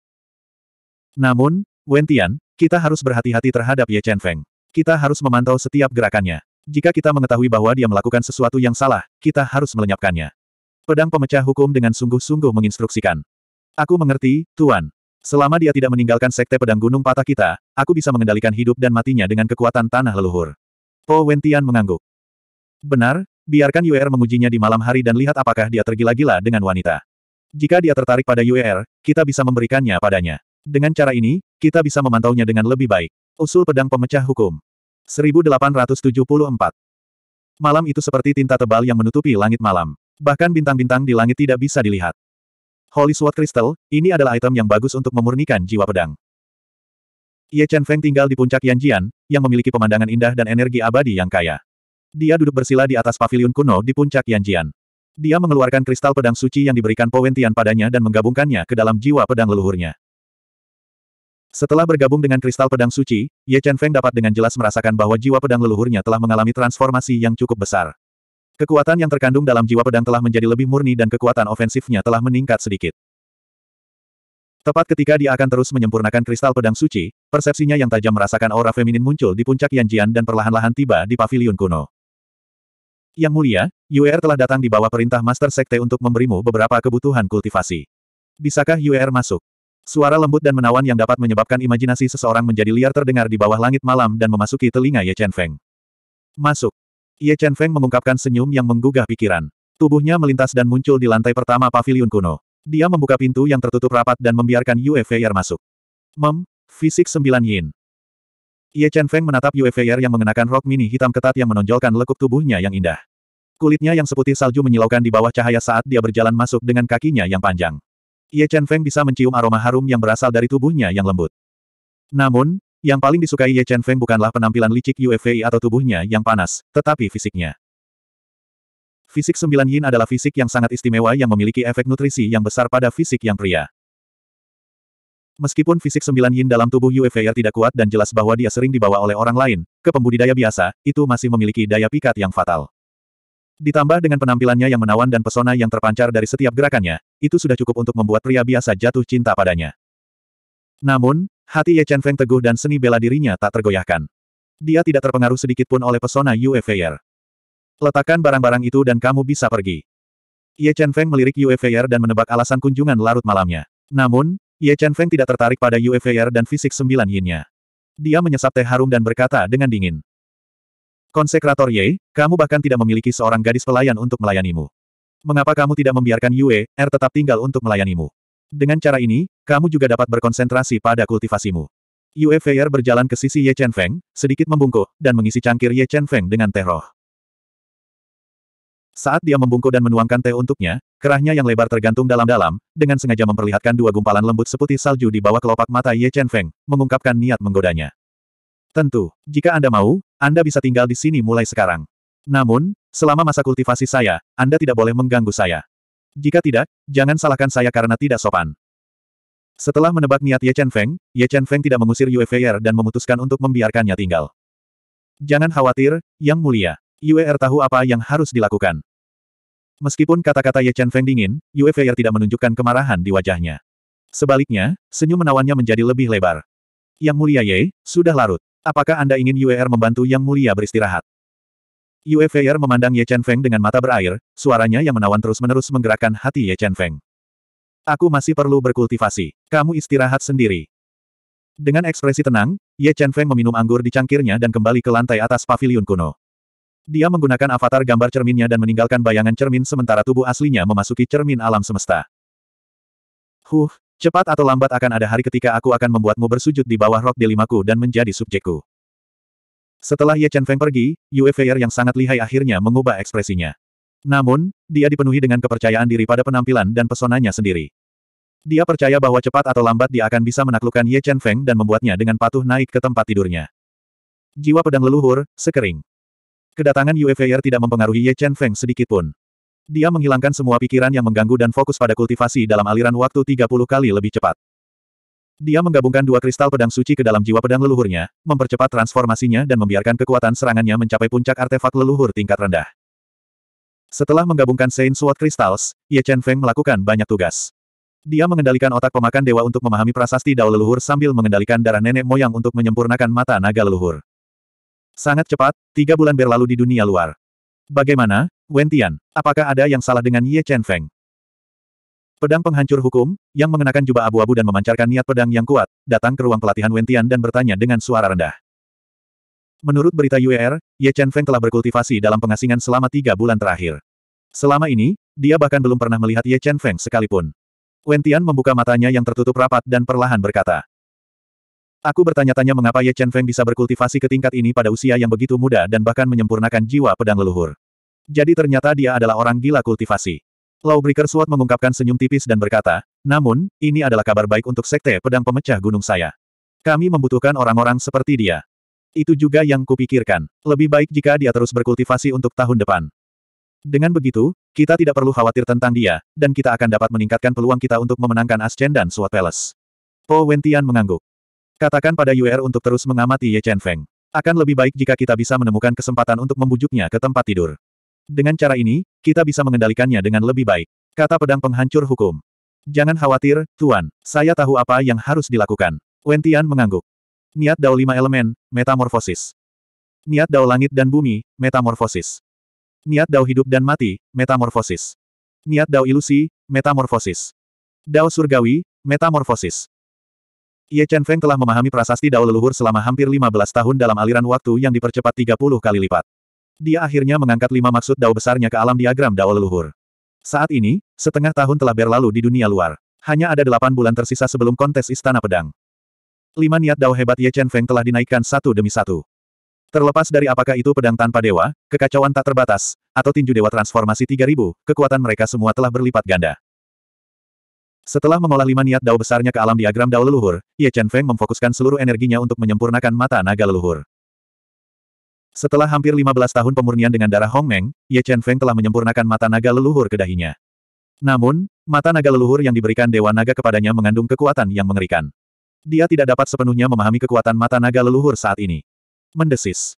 [SPEAKER 1] Namun, Wentian, kita harus berhati-hati terhadap Ye Chen Feng. Kita harus memantau setiap gerakannya. Jika kita mengetahui bahwa dia melakukan sesuatu yang salah, kita harus melenyapkannya. Pedang pemecah hukum dengan sungguh-sungguh menginstruksikan. Aku mengerti, Tuan. Selama dia tidak meninggalkan sekte pedang gunung patah kita, aku bisa mengendalikan hidup dan matinya dengan kekuatan tanah leluhur. Po Wentian mengangguk. Benar, biarkan UR mengujinya di malam hari dan lihat apakah dia tergila-gila dengan wanita. Jika dia tertarik pada UR, kita bisa memberikannya padanya. Dengan cara ini, kita bisa memantaunya dengan lebih baik. Usul pedang pemecah hukum. 1874 Malam itu seperti tinta tebal yang menutupi langit malam. Bahkan bintang-bintang di langit tidak bisa dilihat. Holy Sword Crystal, ini adalah item yang bagus untuk memurnikan jiwa pedang. Ye Chen Feng tinggal di puncak Yanjian, yang memiliki pemandangan indah dan energi abadi yang kaya. Dia duduk bersila di atas pavilion kuno di puncak Yanjian. Dia mengeluarkan kristal pedang suci yang diberikan Powentian padanya dan menggabungkannya ke dalam jiwa pedang leluhurnya. Setelah bergabung dengan kristal pedang suci, Ye Chen Feng dapat dengan jelas merasakan bahwa jiwa pedang leluhurnya telah mengalami transformasi yang cukup besar. Kekuatan yang terkandung dalam jiwa pedang telah menjadi lebih murni dan kekuatan ofensifnya telah meningkat sedikit. Tepat ketika dia akan terus menyempurnakan kristal pedang suci, persepsinya yang tajam merasakan aura feminin muncul di puncak Yanjian dan perlahan-lahan tiba di paviliun kuno. Yang mulia, UR telah datang di bawah perintah Master Sekte untuk memberimu beberapa kebutuhan kultivasi. Bisakah UR masuk? Suara lembut dan menawan yang dapat menyebabkan imajinasi seseorang menjadi liar terdengar di bawah langit malam dan memasuki telinga Ye Chen Feng. Masuk. Ye Chen Feng mengungkapkan senyum yang menggugah pikiran. Tubuhnya melintas dan muncul di lantai pertama pavilion kuno. Dia membuka pintu yang tertutup rapat dan membiarkan Yue Feier masuk. Mem, fisik sembilan yin. Ye Chen Feng menatap Yue Feier yang mengenakan rok mini hitam ketat yang menonjolkan lekuk tubuhnya yang indah. Kulitnya yang seputih salju menyilaukan di bawah cahaya saat dia berjalan masuk dengan kakinya yang panjang. Ye Chen Feng bisa mencium aroma harum yang berasal dari tubuhnya yang lembut. Namun, yang paling disukai Ye Chen Feng bukanlah penampilan licik UFI atau tubuhnya yang panas, tetapi fisiknya. Fisik sembilan yin adalah fisik yang sangat istimewa yang memiliki efek nutrisi yang besar pada fisik yang pria. Meskipun fisik sembilan yin dalam tubuh UFVR tidak kuat dan jelas bahwa dia sering dibawa oleh orang lain, ke pembudidaya biasa, itu masih memiliki daya pikat yang fatal. Ditambah dengan penampilannya yang menawan dan pesona yang terpancar dari setiap gerakannya, itu sudah cukup untuk membuat pria biasa jatuh cinta padanya. Namun, Hati Ye Chen Feng teguh dan seni bela dirinya tak tergoyahkan. Dia tidak terpengaruh sedikit pun oleh pesona Yue Feier. Letakkan barang-barang itu dan kamu bisa pergi. Ye Chen Feng melirik Yue Feier dan menebak alasan kunjungan larut malamnya. Namun, Ye Chen Feng tidak tertarik pada Yue Feier dan fisik sembilan yinnya. Dia menyesap teh harum dan berkata dengan dingin. Konsekrator Ye, kamu bahkan tidak memiliki seorang gadis pelayan untuk melayanimu. Mengapa kamu tidak membiarkan Yue, Er tetap tinggal untuk melayanimu? Dengan cara ini, kamu juga dapat berkonsentrasi pada kultivasimu. Yue Feier berjalan ke sisi Ye Chen Feng, sedikit membungkuk, dan mengisi cangkir Ye Chen Feng dengan teh roh. Saat dia membungkuk dan menuangkan teh untuknya, kerahnya yang lebar tergantung dalam-dalam, dengan sengaja memperlihatkan dua gumpalan lembut seputih salju di bawah kelopak mata Ye Chen Feng, mengungkapkan niat menggodanya. Tentu, jika Anda mau, Anda bisa tinggal di sini mulai sekarang. Namun, selama masa kultivasi saya, Anda tidak boleh mengganggu saya. Jika tidak, jangan salahkan saya karena tidak sopan. Setelah menebak niat Ye Chen Feng, Ye Chen Feng tidak mengusir Yue Feier dan memutuskan untuk membiarkannya tinggal. Jangan khawatir, Yang Mulia. Yue Er tahu apa yang harus dilakukan. Meskipun kata-kata Ye Chen Feng dingin, Yue Feier tidak menunjukkan kemarahan di wajahnya. Sebaliknya, senyum menawannya menjadi lebih lebar. Yang Mulia Ye, sudah larut. Apakah Anda ingin Yue Er membantu Yang Mulia beristirahat? Yue Feier memandang Ye Chen Feng dengan mata berair, suaranya yang menawan terus-menerus menggerakkan hati Ye Chen Feng. Aku masih perlu berkultivasi. Kamu istirahat sendiri. Dengan ekspresi tenang, Ye Chen Feng meminum anggur di cangkirnya dan kembali ke lantai atas pavilion kuno. Dia menggunakan avatar gambar cerminnya dan meninggalkan bayangan cermin sementara tubuh aslinya memasuki cermin alam semesta. Huh, cepat atau lambat akan ada hari ketika aku akan membuatmu bersujud di bawah rok delimaku dan menjadi subjekku. Setelah Ye Chen Feng pergi, Yue Feier yang sangat lihai akhirnya mengubah ekspresinya. Namun, dia dipenuhi dengan kepercayaan diri pada penampilan dan pesonanya sendiri. Dia percaya bahwa cepat atau lambat dia akan bisa menaklukkan Ye Chen Feng dan membuatnya dengan patuh naik ke tempat tidurnya. Jiwa pedang leluhur, sekering. Kedatangan Yue Feier tidak mempengaruhi Ye Chen Feng sedikitpun. Dia menghilangkan semua pikiran yang mengganggu dan fokus pada kultivasi dalam aliran waktu 30 kali lebih cepat. Dia menggabungkan dua kristal pedang suci ke dalam jiwa pedang leluhurnya, mempercepat transformasinya dan membiarkan kekuatan serangannya mencapai puncak artefak leluhur tingkat rendah. Setelah menggabungkan Saint Sword Crystals, Ye Chen Feng melakukan banyak tugas. Dia mengendalikan otak pemakan dewa untuk memahami prasasti dao leluhur sambil mengendalikan darah nenek moyang untuk menyempurnakan mata naga leluhur. Sangat cepat, tiga bulan berlalu di dunia luar. Bagaimana, Wen Tian, apakah ada yang salah dengan Ye Chen Feng? Pedang penghancur hukum, yang mengenakan jubah abu-abu dan memancarkan niat pedang yang kuat, datang ke ruang pelatihan Wentian dan bertanya dengan suara rendah. Menurut berita UER, Ye Chen Feng telah berkultivasi dalam pengasingan selama tiga bulan terakhir. Selama ini, dia bahkan belum pernah melihat Ye Chen Feng sekalipun. Wentian membuka matanya yang tertutup rapat dan perlahan berkata. Aku bertanya-tanya mengapa Ye Chen Feng bisa berkultivasi ke tingkat ini pada usia yang begitu muda dan bahkan menyempurnakan jiwa pedang leluhur. Jadi ternyata dia adalah orang gila kultivasi. Lawbreaker Sword mengungkapkan senyum tipis dan berkata, namun, ini adalah kabar baik untuk Sekte Pedang Pemecah Gunung saya. Kami membutuhkan orang-orang seperti dia. Itu juga yang kupikirkan. Lebih baik jika dia terus berkultivasi untuk tahun depan. Dengan begitu, kita tidak perlu khawatir tentang dia, dan kita akan dapat meningkatkan peluang kita untuk memenangkan Ascen dan Sword Palace. Po Wentian mengangguk. Katakan pada UR untuk terus mengamati Ye Chen Feng. Akan lebih baik jika kita bisa menemukan kesempatan untuk membujuknya ke tempat tidur. Dengan cara ini, kita bisa mengendalikannya dengan lebih baik. Kata pedang penghancur hukum. Jangan khawatir, Tuan. Saya tahu apa yang harus dilakukan. Wentian mengangguk. Niat Dao lima elemen, metamorfosis. Niat Dao langit dan bumi, metamorfosis. Niat Dao hidup dan mati, metamorfosis. Niat Dao ilusi, metamorfosis. Dao surgawi, metamorfosis. Ye Chen Feng telah memahami prasasti Dao leluhur selama hampir 15 tahun dalam aliran waktu yang dipercepat 30 kali lipat. Dia akhirnya mengangkat lima maksud dao besarnya ke alam diagram dao leluhur. Saat ini, setengah tahun telah berlalu di dunia luar. Hanya ada delapan bulan tersisa sebelum kontes Istana Pedang. Lima niat dao hebat Ye Chen Feng telah dinaikkan satu demi satu. Terlepas dari apakah itu pedang tanpa dewa, kekacauan tak terbatas, atau tinju dewa transformasi 3000, kekuatan mereka semua telah berlipat ganda. Setelah mengolah lima niat dao besarnya ke alam diagram dao leluhur, Ye Chen Feng memfokuskan seluruh energinya untuk menyempurnakan mata naga leluhur. Setelah hampir 15 tahun pemurnian dengan darah Hong Meng, Ye Chen Feng telah menyempurnakan mata naga leluhur ke dahinya. Namun, mata naga leluhur yang diberikan Dewa Naga kepadanya mengandung kekuatan yang mengerikan. Dia tidak dapat sepenuhnya memahami kekuatan mata naga leluhur saat ini. Mendesis.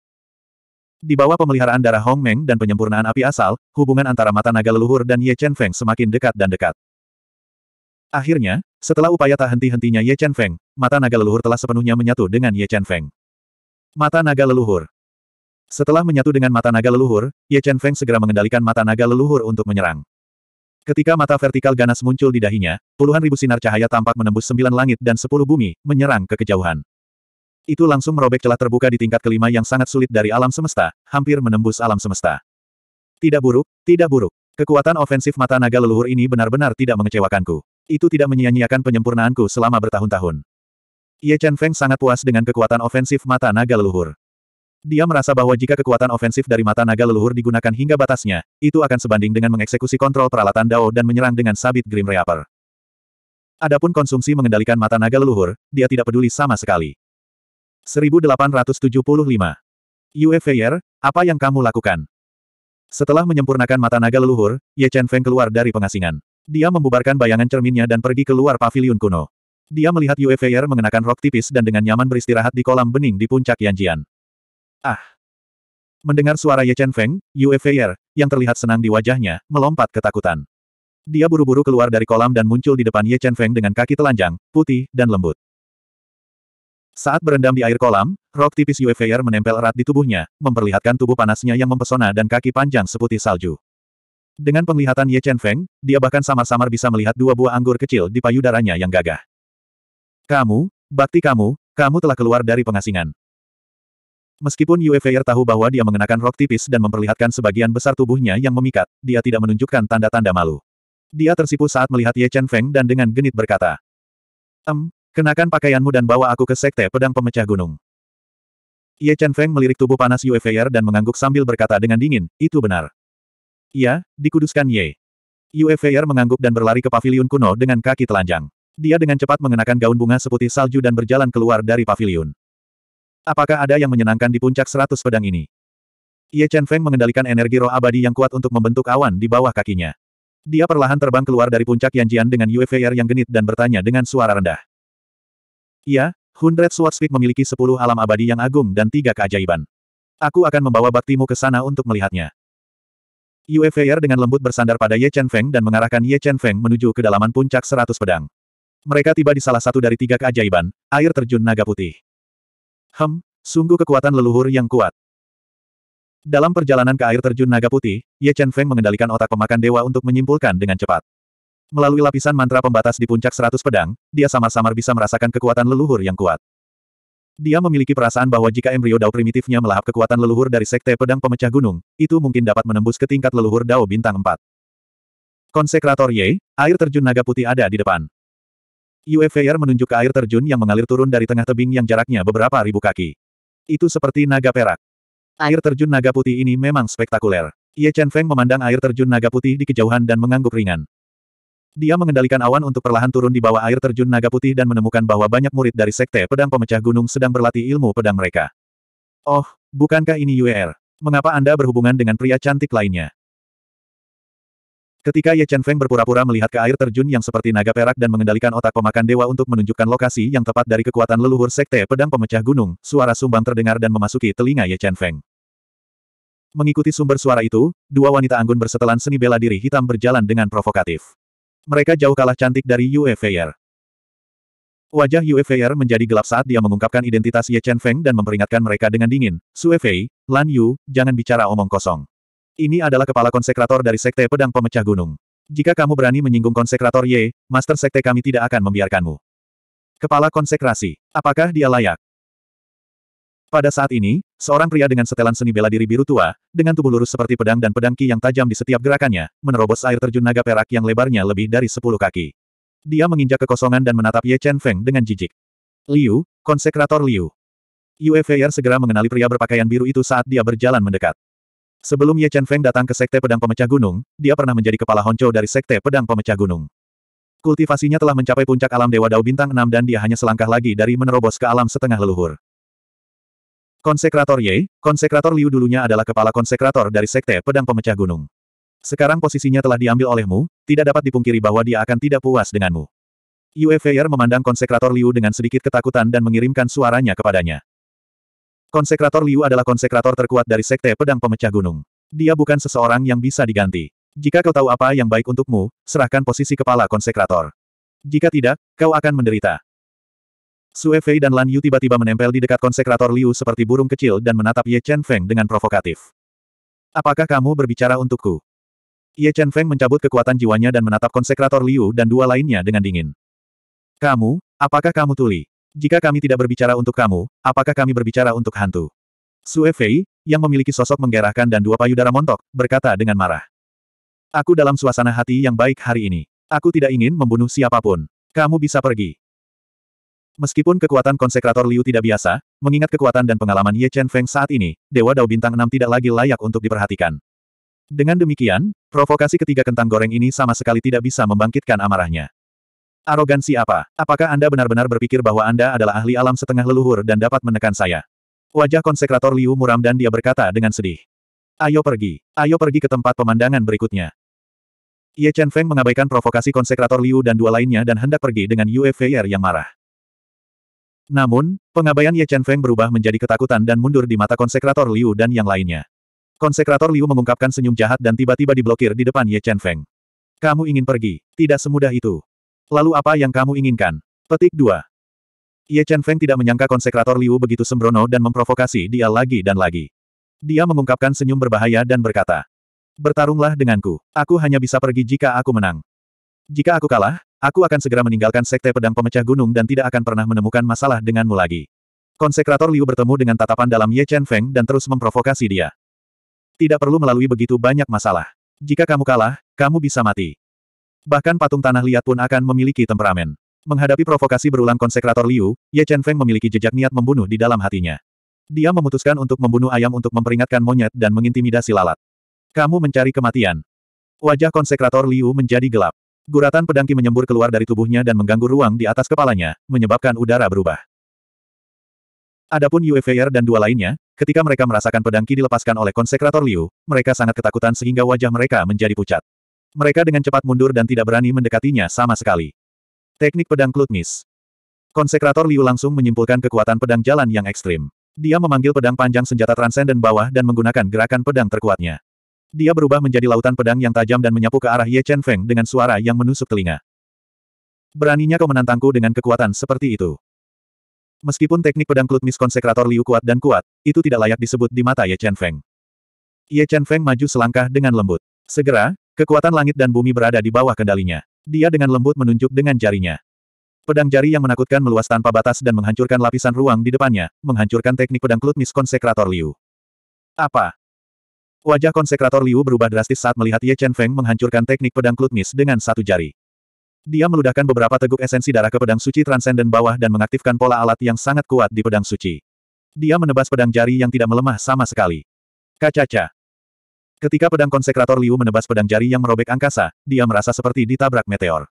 [SPEAKER 1] Di bawah pemeliharaan darah Hong Meng dan penyempurnaan api asal, hubungan antara mata naga leluhur dan Ye Chen Feng semakin dekat dan dekat. Akhirnya, setelah upaya tak henti-hentinya Ye Chen Feng, mata naga leluhur telah sepenuhnya menyatu dengan Ye Chen Feng. Mata naga leluhur. Setelah menyatu dengan mata naga leluhur, Ye Chen Feng segera mengendalikan mata naga leluhur untuk menyerang. Ketika mata vertikal ganas muncul di dahinya, puluhan ribu sinar cahaya tampak menembus sembilan langit dan sepuluh bumi, menyerang ke kejauhan. Itu langsung merobek celah terbuka di tingkat kelima yang sangat sulit dari alam semesta, hampir menembus alam semesta. Tidak buruk, tidak buruk. Kekuatan ofensif mata naga leluhur ini benar-benar tidak mengecewakanku. Itu tidak menyia-nyiakan penyempurnaanku selama bertahun-tahun. Ye Chen Feng sangat puas dengan kekuatan ofensif mata naga leluhur. Dia merasa bahwa jika kekuatan ofensif dari mata naga leluhur digunakan hingga batasnya, itu akan sebanding dengan mengeksekusi kontrol peralatan Dao dan menyerang dengan sabit Grim Reaper. Adapun konsumsi mengendalikan mata naga leluhur, dia tidak peduli sama sekali. 1875. Yue Feier, apa yang kamu lakukan? Setelah menyempurnakan mata naga leluhur, Ye Chen Feng keluar dari pengasingan. Dia membubarkan bayangan cerminnya dan pergi keluar paviliun kuno. Dia melihat Yue Feier mengenakan rok tipis dan dengan nyaman beristirahat di kolam bening di puncak Yanjian. Ah! Mendengar suara Ye Chen Feng, Yue Feier, yang terlihat senang di wajahnya, melompat ketakutan. Dia buru-buru keluar dari kolam dan muncul di depan Ye Chen Feng dengan kaki telanjang, putih, dan lembut. Saat berendam di air kolam, rok tipis Yue Feier menempel erat di tubuhnya, memperlihatkan tubuh panasnya yang mempesona dan kaki panjang seputih salju. Dengan penglihatan Ye Chen Feng, dia bahkan samar-samar bisa melihat dua buah anggur kecil di payudaranya yang gagah. Kamu, bakti kamu, kamu telah keluar dari pengasingan. Meskipun Yue Feier tahu bahwa dia mengenakan rok tipis dan memperlihatkan sebagian besar tubuhnya yang memikat, dia tidak menunjukkan tanda-tanda malu. Dia tersipu saat melihat Ye Chen Feng dan dengan genit berkata, Em, kenakan pakaianmu dan bawa aku ke sekte pedang pemecah gunung. Ye Chen Feng melirik tubuh panas Yue Feier dan mengangguk sambil berkata dengan dingin, itu benar. Ya, dikuduskan Ye. Yue Feier mengangguk dan berlari ke pavilion kuno dengan kaki telanjang. Dia dengan cepat mengenakan gaun bunga seputih salju dan berjalan keluar dari pavilion. Apakah ada yang menyenangkan di puncak seratus pedang ini? Ye Chen Feng mengendalikan energi roh abadi yang kuat untuk membentuk awan di bawah kakinya. Dia perlahan terbang keluar dari puncak Yanjian dengan Yue Fei'er yang genit dan bertanya dengan suara rendah. Ya, Hundred Sword Speak memiliki sepuluh alam abadi yang agung dan tiga keajaiban. Aku akan membawa baktimu ke sana untuk melihatnya. Yue Fei'er dengan lembut bersandar pada Ye Chen Feng dan mengarahkan Ye Chen Feng menuju kedalaman puncak seratus pedang. Mereka tiba di salah satu dari tiga keajaiban, air terjun naga putih. Hem, sungguh kekuatan leluhur yang kuat. Dalam perjalanan ke air terjun naga putih, Ye Chen Feng mengendalikan otak pemakan dewa untuk menyimpulkan dengan cepat. Melalui lapisan mantra pembatas di puncak seratus pedang, dia samar-samar bisa merasakan kekuatan leluhur yang kuat. Dia memiliki perasaan bahwa jika embrio Dao primitifnya melahap kekuatan leluhur dari sekte pedang pemecah gunung, itu mungkin dapat menembus ke tingkat leluhur Dao bintang 4. Konsekrator Ye, air terjun naga putih ada di depan. Yue Feier menunjuk ke air terjun yang mengalir turun dari tengah tebing yang jaraknya beberapa ribu kaki. Itu seperti naga perak. Air terjun naga putih ini memang spektakuler. Ye Chen Feng memandang air terjun naga putih di kejauhan dan mengangguk ringan. Dia mengendalikan awan untuk perlahan turun di bawah air terjun naga putih dan menemukan bahwa banyak murid dari sekte pedang pemecah gunung sedang berlatih ilmu pedang mereka. Oh, bukankah ini Er? Mengapa Anda berhubungan dengan pria cantik lainnya? Ketika Ye Chen Feng berpura-pura melihat ke air terjun yang seperti naga perak dan mengendalikan otak pemakan dewa untuk menunjukkan lokasi yang tepat dari kekuatan leluhur sekte pedang pemecah gunung, suara sumbang terdengar dan memasuki telinga Ye Chen Feng. Mengikuti sumber suara itu, dua wanita anggun bersetelan seni bela diri hitam berjalan dengan provokatif. Mereka jauh kalah cantik dari Yue Feier. Wajah Yue Feier menjadi gelap saat dia mengungkapkan identitas Ye Chen Feng dan memperingatkan mereka dengan dingin, Sue Fei, Lan Yu, jangan bicara omong kosong. Ini adalah kepala konsekrator dari Sekte Pedang Pemecah Gunung. Jika kamu berani menyinggung konsekrator Ye, Master Sekte kami tidak akan membiarkanmu. Kepala konsekrasi, apakah dia layak? Pada saat ini, seorang pria dengan setelan seni bela diri biru tua, dengan tubuh lurus seperti pedang dan pedang ki yang tajam di setiap gerakannya, menerobos air terjun naga perak yang lebarnya lebih dari sepuluh kaki. Dia menginjak kekosongan dan menatap Ye Chen Feng dengan jijik. Liu, konsekrator Liu. Yue Feier segera mengenali pria berpakaian biru itu saat dia berjalan mendekat. Sebelum Ye Chen Feng datang ke Sekte Pedang Pemecah Gunung, dia pernah menjadi kepala honco dari Sekte Pedang Pemecah Gunung. Kultivasinya telah mencapai puncak alam Dewa Dao Bintang 6 dan dia hanya selangkah lagi dari menerobos ke alam setengah leluhur. Konsekrator Ye, Konsekrator Liu dulunya adalah kepala konsekrator dari Sekte Pedang Pemecah Gunung. Sekarang posisinya telah diambil olehmu, tidak dapat dipungkiri bahwa dia akan tidak puas denganmu. Yue Feier memandang konsekrator Liu dengan sedikit ketakutan dan mengirimkan suaranya kepadanya. Konsekrator Liu adalah konsekrator terkuat dari Sekte Pedang Pemecah Gunung. Dia bukan seseorang yang bisa diganti. Jika kau tahu apa yang baik untukmu, serahkan posisi kepala konsekrator. Jika tidak, kau akan menderita. Sue Fei dan Lan Yu tiba-tiba menempel di dekat konsekrator Liu seperti burung kecil dan menatap Ye Chen Feng dengan provokatif. Apakah kamu berbicara untukku? Ye Chen Feng mencabut kekuatan jiwanya dan menatap konsekrator Liu dan dua lainnya dengan dingin. Kamu, apakah kamu tuli? Jika kami tidak berbicara untuk kamu, apakah kami berbicara untuk hantu? Sue Fei, yang memiliki sosok menggerahkan dan dua payudara montok, berkata dengan marah. Aku dalam suasana hati yang baik hari ini. Aku tidak ingin membunuh siapapun. Kamu bisa pergi. Meskipun kekuatan konsekrator Liu tidak biasa, mengingat kekuatan dan pengalaman Ye Chen Feng saat ini, Dewa Dao Bintang 6 tidak lagi layak untuk diperhatikan. Dengan demikian, provokasi ketiga kentang goreng ini sama sekali tidak bisa membangkitkan amarahnya. Arogansi apa? Apakah Anda benar-benar berpikir bahwa Anda adalah ahli alam setengah leluhur dan dapat menekan saya? Wajah konsekrator Liu muram dan dia berkata dengan sedih. Ayo pergi. Ayo pergi ke tempat pemandangan berikutnya. Ye Chen Feng mengabaikan provokasi konsekrator Liu dan dua lainnya dan hendak pergi dengan Yue Feier yang marah. Namun, pengabaian Ye Chen Feng berubah menjadi ketakutan dan mundur di mata konsekrator Liu dan yang lainnya. Konsekrator Liu mengungkapkan senyum jahat dan tiba-tiba diblokir di depan Ye Chen Feng. Kamu ingin pergi, tidak semudah itu. Lalu apa yang kamu inginkan? Petik 2. Ye Chen Feng tidak menyangka konsekrator Liu begitu sembrono dan memprovokasi dia lagi dan lagi. Dia mengungkapkan senyum berbahaya dan berkata, Bertarunglah denganku. Aku hanya bisa pergi jika aku menang. Jika aku kalah, aku akan segera meninggalkan sekte pedang pemecah gunung dan tidak akan pernah menemukan masalah denganmu lagi. Konsekrator Liu bertemu dengan tatapan dalam Ye Chen Feng dan terus memprovokasi dia. Tidak perlu melalui begitu banyak masalah. Jika kamu kalah, kamu bisa mati. Bahkan patung tanah liat pun akan memiliki temperamen. Menghadapi provokasi berulang konsekrator Liu, Ye Chen Feng memiliki jejak niat membunuh di dalam hatinya. Dia memutuskan untuk membunuh ayam untuk memperingatkan monyet dan mengintimidasi lalat. Kamu mencari kematian. Wajah konsekrator Liu menjadi gelap. Guratan pedangki menyembur keluar dari tubuhnya dan mengganggu ruang di atas kepalanya, menyebabkan udara berubah. Adapun Yue Fei'er dan dua lainnya, ketika mereka merasakan pedangki dilepaskan oleh konsekrator Liu, mereka sangat ketakutan sehingga wajah mereka menjadi pucat. Mereka dengan cepat mundur dan tidak berani mendekatinya sama sekali. Teknik pedang Klutmis. Konsekrator Liu langsung menyimpulkan kekuatan pedang jalan yang ekstrim. Dia memanggil pedang panjang senjata transenden bawah dan menggunakan gerakan pedang terkuatnya. Dia berubah menjadi lautan pedang yang tajam dan menyapu ke arah Ye Chen Feng dengan suara yang menusuk telinga. Beraninya kau menantangku dengan kekuatan seperti itu. Meskipun teknik pedang klutmis konsekrator Liu kuat dan kuat, itu tidak layak disebut di mata Ye Chen Feng. Ye Chen Feng maju selangkah dengan lembut. Segera, Kekuatan langit dan bumi berada di bawah kendalinya. Dia dengan lembut menunjuk dengan jarinya. Pedang jari yang menakutkan meluas tanpa batas dan menghancurkan lapisan ruang di depannya, menghancurkan teknik pedang Klutmis Konsekrator Liu. Apa? Wajah Konsekrator Liu berubah drastis saat melihat Ye Chen Feng menghancurkan teknik pedang Klutmis dengan satu jari. Dia meludahkan beberapa teguk esensi darah ke pedang suci transenden bawah dan mengaktifkan pola alat yang sangat kuat di pedang suci. Dia menebas pedang jari yang tidak melemah sama sekali. Kacaca. Ketika pedang konsekrator Liu menebas pedang jari yang merobek angkasa, dia merasa seperti ditabrak meteor.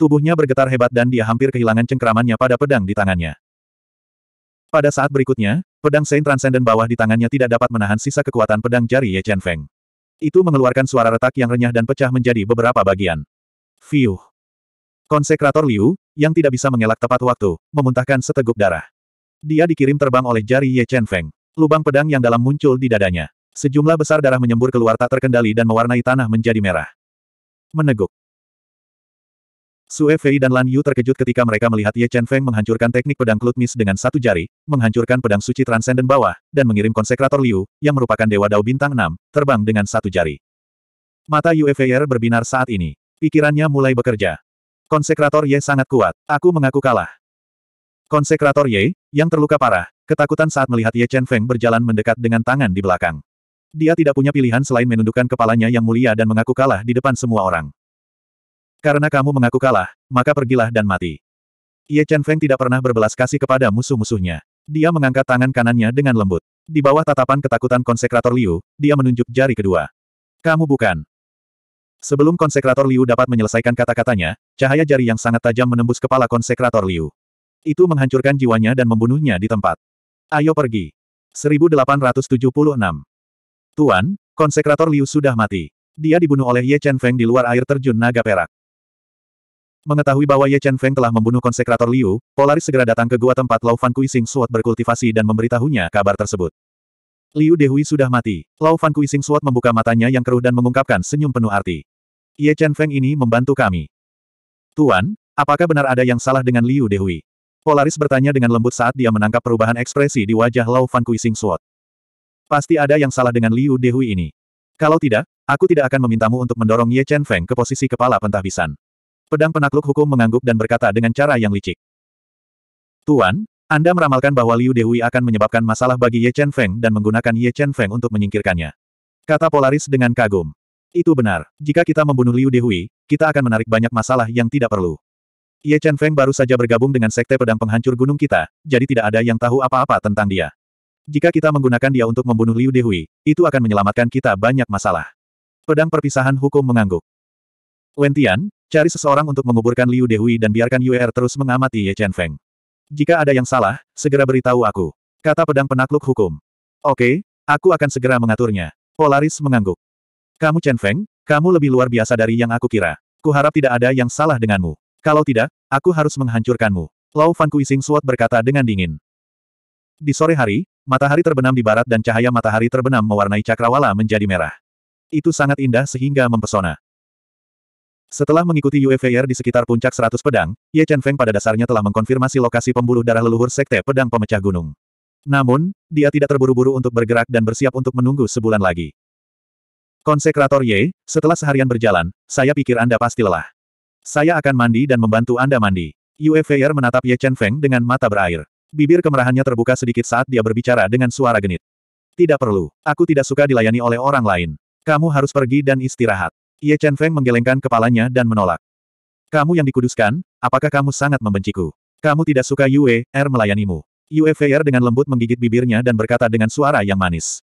[SPEAKER 1] Tubuhnya bergetar hebat dan dia hampir kehilangan cengkeramannya pada pedang di tangannya. Pada saat berikutnya, pedang Saint Transcendent bawah di tangannya tidak dapat menahan sisa kekuatan pedang jari Ye Chen Feng. Itu mengeluarkan suara retak yang renyah dan pecah menjadi beberapa bagian. Fiuh! Konsekrator Liu, yang tidak bisa mengelak tepat waktu, memuntahkan seteguk darah. Dia dikirim terbang oleh jari Ye Chen Feng. Lubang pedang yang dalam muncul di dadanya. Sejumlah besar darah menyembur keluar tak terkendali dan mewarnai tanah menjadi merah. Meneguk. Sue Fei dan Lan Yu terkejut ketika mereka melihat Ye Chen Feng menghancurkan teknik pedang klutmis dengan satu jari, menghancurkan pedang suci transenden bawah, dan mengirim konsekrator Liu, yang merupakan Dewa Dao Bintang 6, terbang dengan satu jari. Mata Yue Feier berbinar saat ini. Pikirannya mulai bekerja. Konsekrator Ye sangat kuat. Aku mengaku kalah. Konsekrator Ye, yang terluka parah, ketakutan saat melihat Ye Chen Feng berjalan mendekat dengan tangan di belakang. Dia tidak punya pilihan selain menundukkan kepalanya yang mulia dan mengaku kalah di depan semua orang. Karena kamu mengaku kalah, maka pergilah dan mati. Ye Chen Feng tidak pernah berbelas kasih kepada musuh-musuhnya. Dia mengangkat tangan kanannya dengan lembut. Di bawah tatapan ketakutan konsekrator Liu, dia menunjuk jari kedua. Kamu bukan. Sebelum konsekrator Liu dapat menyelesaikan kata-katanya, cahaya jari yang sangat tajam menembus kepala konsekrator Liu. Itu menghancurkan jiwanya dan membunuhnya di tempat. Ayo pergi. 1876 Tuan, konsekrator Liu sudah mati. Dia dibunuh oleh Ye Chen Feng di luar air terjun naga perak. Mengetahui bahwa Ye Chen Feng telah membunuh konsekrator Liu, Polaris segera datang ke gua tempat Lao Fan Kuising Suat berkultivasi dan memberitahunya kabar tersebut. Liu Dehui sudah mati. Lao Fan Kuising Suat membuka matanya yang keruh dan mengungkapkan senyum penuh arti. Ye Chen Feng ini membantu kami. Tuan, apakah benar ada yang salah dengan Liu Dehui? Polaris bertanya dengan lembut saat dia menangkap perubahan ekspresi di wajah Lao Fan Kuising Suat. Pasti ada yang salah dengan Liu Dehui ini. Kalau tidak, aku tidak akan memintamu untuk mendorong Ye Chen Feng ke posisi kepala pentahbisan. Pedang penakluk hukum mengangguk dan berkata dengan cara yang licik. Tuan, Anda meramalkan bahwa Liu Dehui akan menyebabkan masalah bagi Ye Chen Feng dan menggunakan Ye Chen Feng untuk menyingkirkannya. Kata Polaris dengan kagum. Itu benar. Jika kita membunuh Liu Dehui, kita akan menarik banyak masalah yang tidak perlu. Ye Chen Feng baru saja bergabung dengan Sekte Pedang Penghancur Gunung kita, jadi tidak ada yang tahu apa-apa tentang dia. Jika kita menggunakan dia untuk membunuh Liu Dehui, itu akan menyelamatkan kita banyak masalah. Pedang perpisahan hukum mengangguk. Wentian, cari seseorang untuk menguburkan Liu Dehui dan biarkan UER terus mengamati Ye Chen Feng. Jika ada yang salah, segera beritahu aku. Kata pedang penakluk hukum. Oke, aku akan segera mengaturnya. Polaris mengangguk. Kamu Chen Feng, kamu lebih luar biasa dari yang aku kira. Kuharap tidak ada yang salah denganmu. Kalau tidak, aku harus menghancurkanmu. Lau Fan Kuising Suot berkata dengan dingin. Di sore hari, Matahari terbenam di barat dan cahaya matahari terbenam mewarnai cakrawala menjadi merah. Itu sangat indah sehingga mempesona. Setelah mengikuti Fei'er di sekitar puncak 100 pedang, Ye Chen Feng pada dasarnya telah mengkonfirmasi lokasi pembuluh darah leluhur Sekte Pedang Pemecah Gunung. Namun, dia tidak terburu-buru untuk bergerak dan bersiap untuk menunggu sebulan lagi. Konsekrator Ye, setelah seharian berjalan, saya pikir Anda pasti lelah. Saya akan mandi dan membantu Anda mandi. Yue Feier menatap Ye Chen Feng dengan mata berair. Bibir kemerahannya terbuka sedikit saat dia berbicara dengan suara genit. Tidak perlu. Aku tidak suka dilayani oleh orang lain. Kamu harus pergi dan istirahat. Ye Chen Feng menggelengkan kepalanya dan menolak. Kamu yang dikuduskan, apakah kamu sangat membenciku? Kamu tidak suka Yue, Er melayanimu. Yue Feier dengan lembut menggigit bibirnya dan berkata dengan suara yang manis.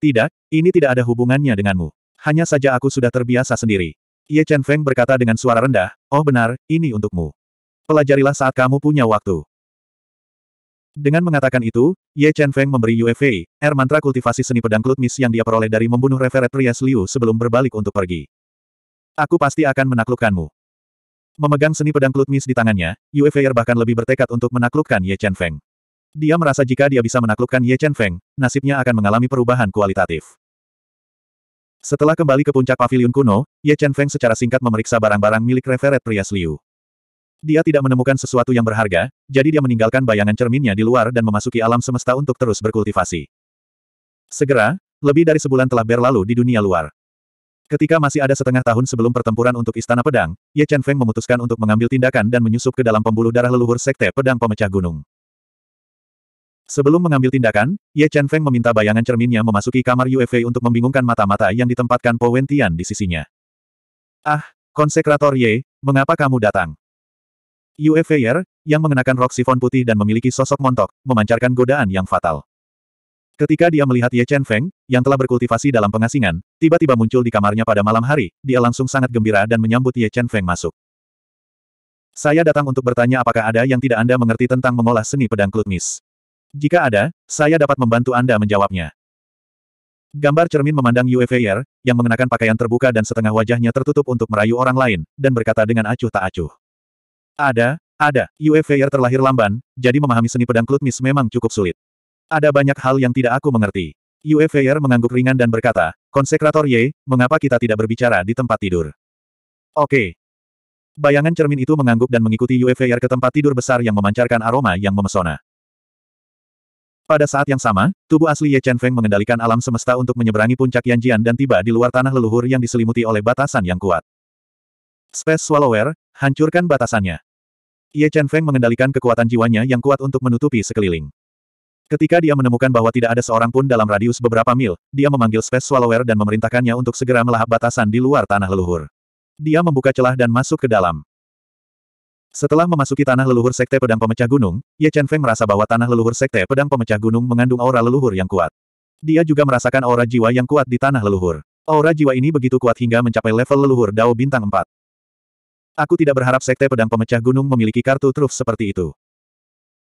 [SPEAKER 1] Tidak, ini tidak ada hubungannya denganmu. Hanya saja aku sudah terbiasa sendiri. Ye Chen Feng berkata dengan suara rendah, Oh benar, ini untukmu. Pelajarilah saat kamu punya waktu. Dengan mengatakan itu, Ye Chen Feng memberi Fei air mantra kultivasi seni pedang klutmis yang dia peroleh dari membunuh referet Rias Liu sebelum berbalik untuk pergi. Aku pasti akan menaklukkanmu. Memegang seni pedang klutmis di tangannya, Fei er bahkan lebih bertekad untuk menaklukkan Ye Chen Feng. Dia merasa jika dia bisa menaklukkan Ye Chen Feng, nasibnya akan mengalami perubahan kualitatif. Setelah kembali ke puncak pavilion kuno, Ye Chen Feng secara singkat memeriksa barang-barang milik referet Rias Liu. Dia tidak menemukan sesuatu yang berharga, jadi dia meninggalkan bayangan cerminnya di luar dan memasuki alam semesta untuk terus berkultivasi. Segera, lebih dari sebulan telah berlalu di dunia luar. Ketika masih ada setengah tahun sebelum pertempuran untuk Istana Pedang, Ye Chen Feng memutuskan untuk mengambil tindakan dan menyusup ke dalam pembuluh darah leluhur Sekte Pedang Pemecah Gunung. Sebelum mengambil tindakan, Ye Chen Feng meminta bayangan cerminnya memasuki kamar UFA untuk membingungkan mata-mata yang ditempatkan Po Wen di sisinya. Ah, konsekrator Ye, mengapa kamu datang? Yue Feier, yang mengenakan rok sifon putih dan memiliki sosok montok, memancarkan godaan yang fatal. Ketika dia melihat Ye Chen Feng, yang telah berkultivasi dalam pengasingan, tiba-tiba muncul di kamarnya pada malam hari, dia langsung sangat gembira dan menyambut Ye Chen Feng masuk. Saya datang untuk bertanya apakah ada yang tidak Anda mengerti tentang mengolah seni pedang klutmis. Jika ada, saya dapat membantu Anda menjawabnya. Gambar cermin memandang Yue Feier, yang mengenakan pakaian terbuka dan setengah wajahnya tertutup untuk merayu orang lain, dan berkata dengan acuh tak acuh. Ada, ada, Yue Feier terlahir lamban, jadi memahami seni pedang klutmis memang cukup sulit. Ada banyak hal yang tidak aku mengerti. Yue Feier mengangguk ringan dan berkata, Konsekrator Ye, mengapa kita tidak berbicara di tempat tidur? Oke. Bayangan cermin itu mengangguk dan mengikuti Yue Feier ke tempat tidur besar yang memancarkan aroma yang memesona. Pada saat yang sama, tubuh asli Ye Chen Feng mengendalikan alam semesta untuk menyeberangi puncak Yanjian dan tiba di luar tanah leluhur yang diselimuti oleh batasan yang kuat. Space Swallower, hancurkan batasannya. Ye Chen Feng mengendalikan kekuatan jiwanya yang kuat untuk menutupi sekeliling. Ketika dia menemukan bahwa tidak ada seorang pun dalam radius beberapa mil, dia memanggil Space Swallower dan memerintahkannya untuk segera melahap batasan di luar tanah leluhur. Dia membuka celah dan masuk ke dalam. Setelah memasuki tanah leluhur Sekte Pedang Pemecah Gunung, Ye Chen Feng merasa bahwa tanah leluhur Sekte Pedang Pemecah Gunung mengandung aura leluhur yang kuat. Dia juga merasakan aura jiwa yang kuat di tanah leluhur. Aura jiwa ini begitu kuat hingga mencapai level leluhur Dao Bintang 4. Aku tidak berharap Sekte Pedang Pemecah Gunung memiliki kartu truf seperti itu.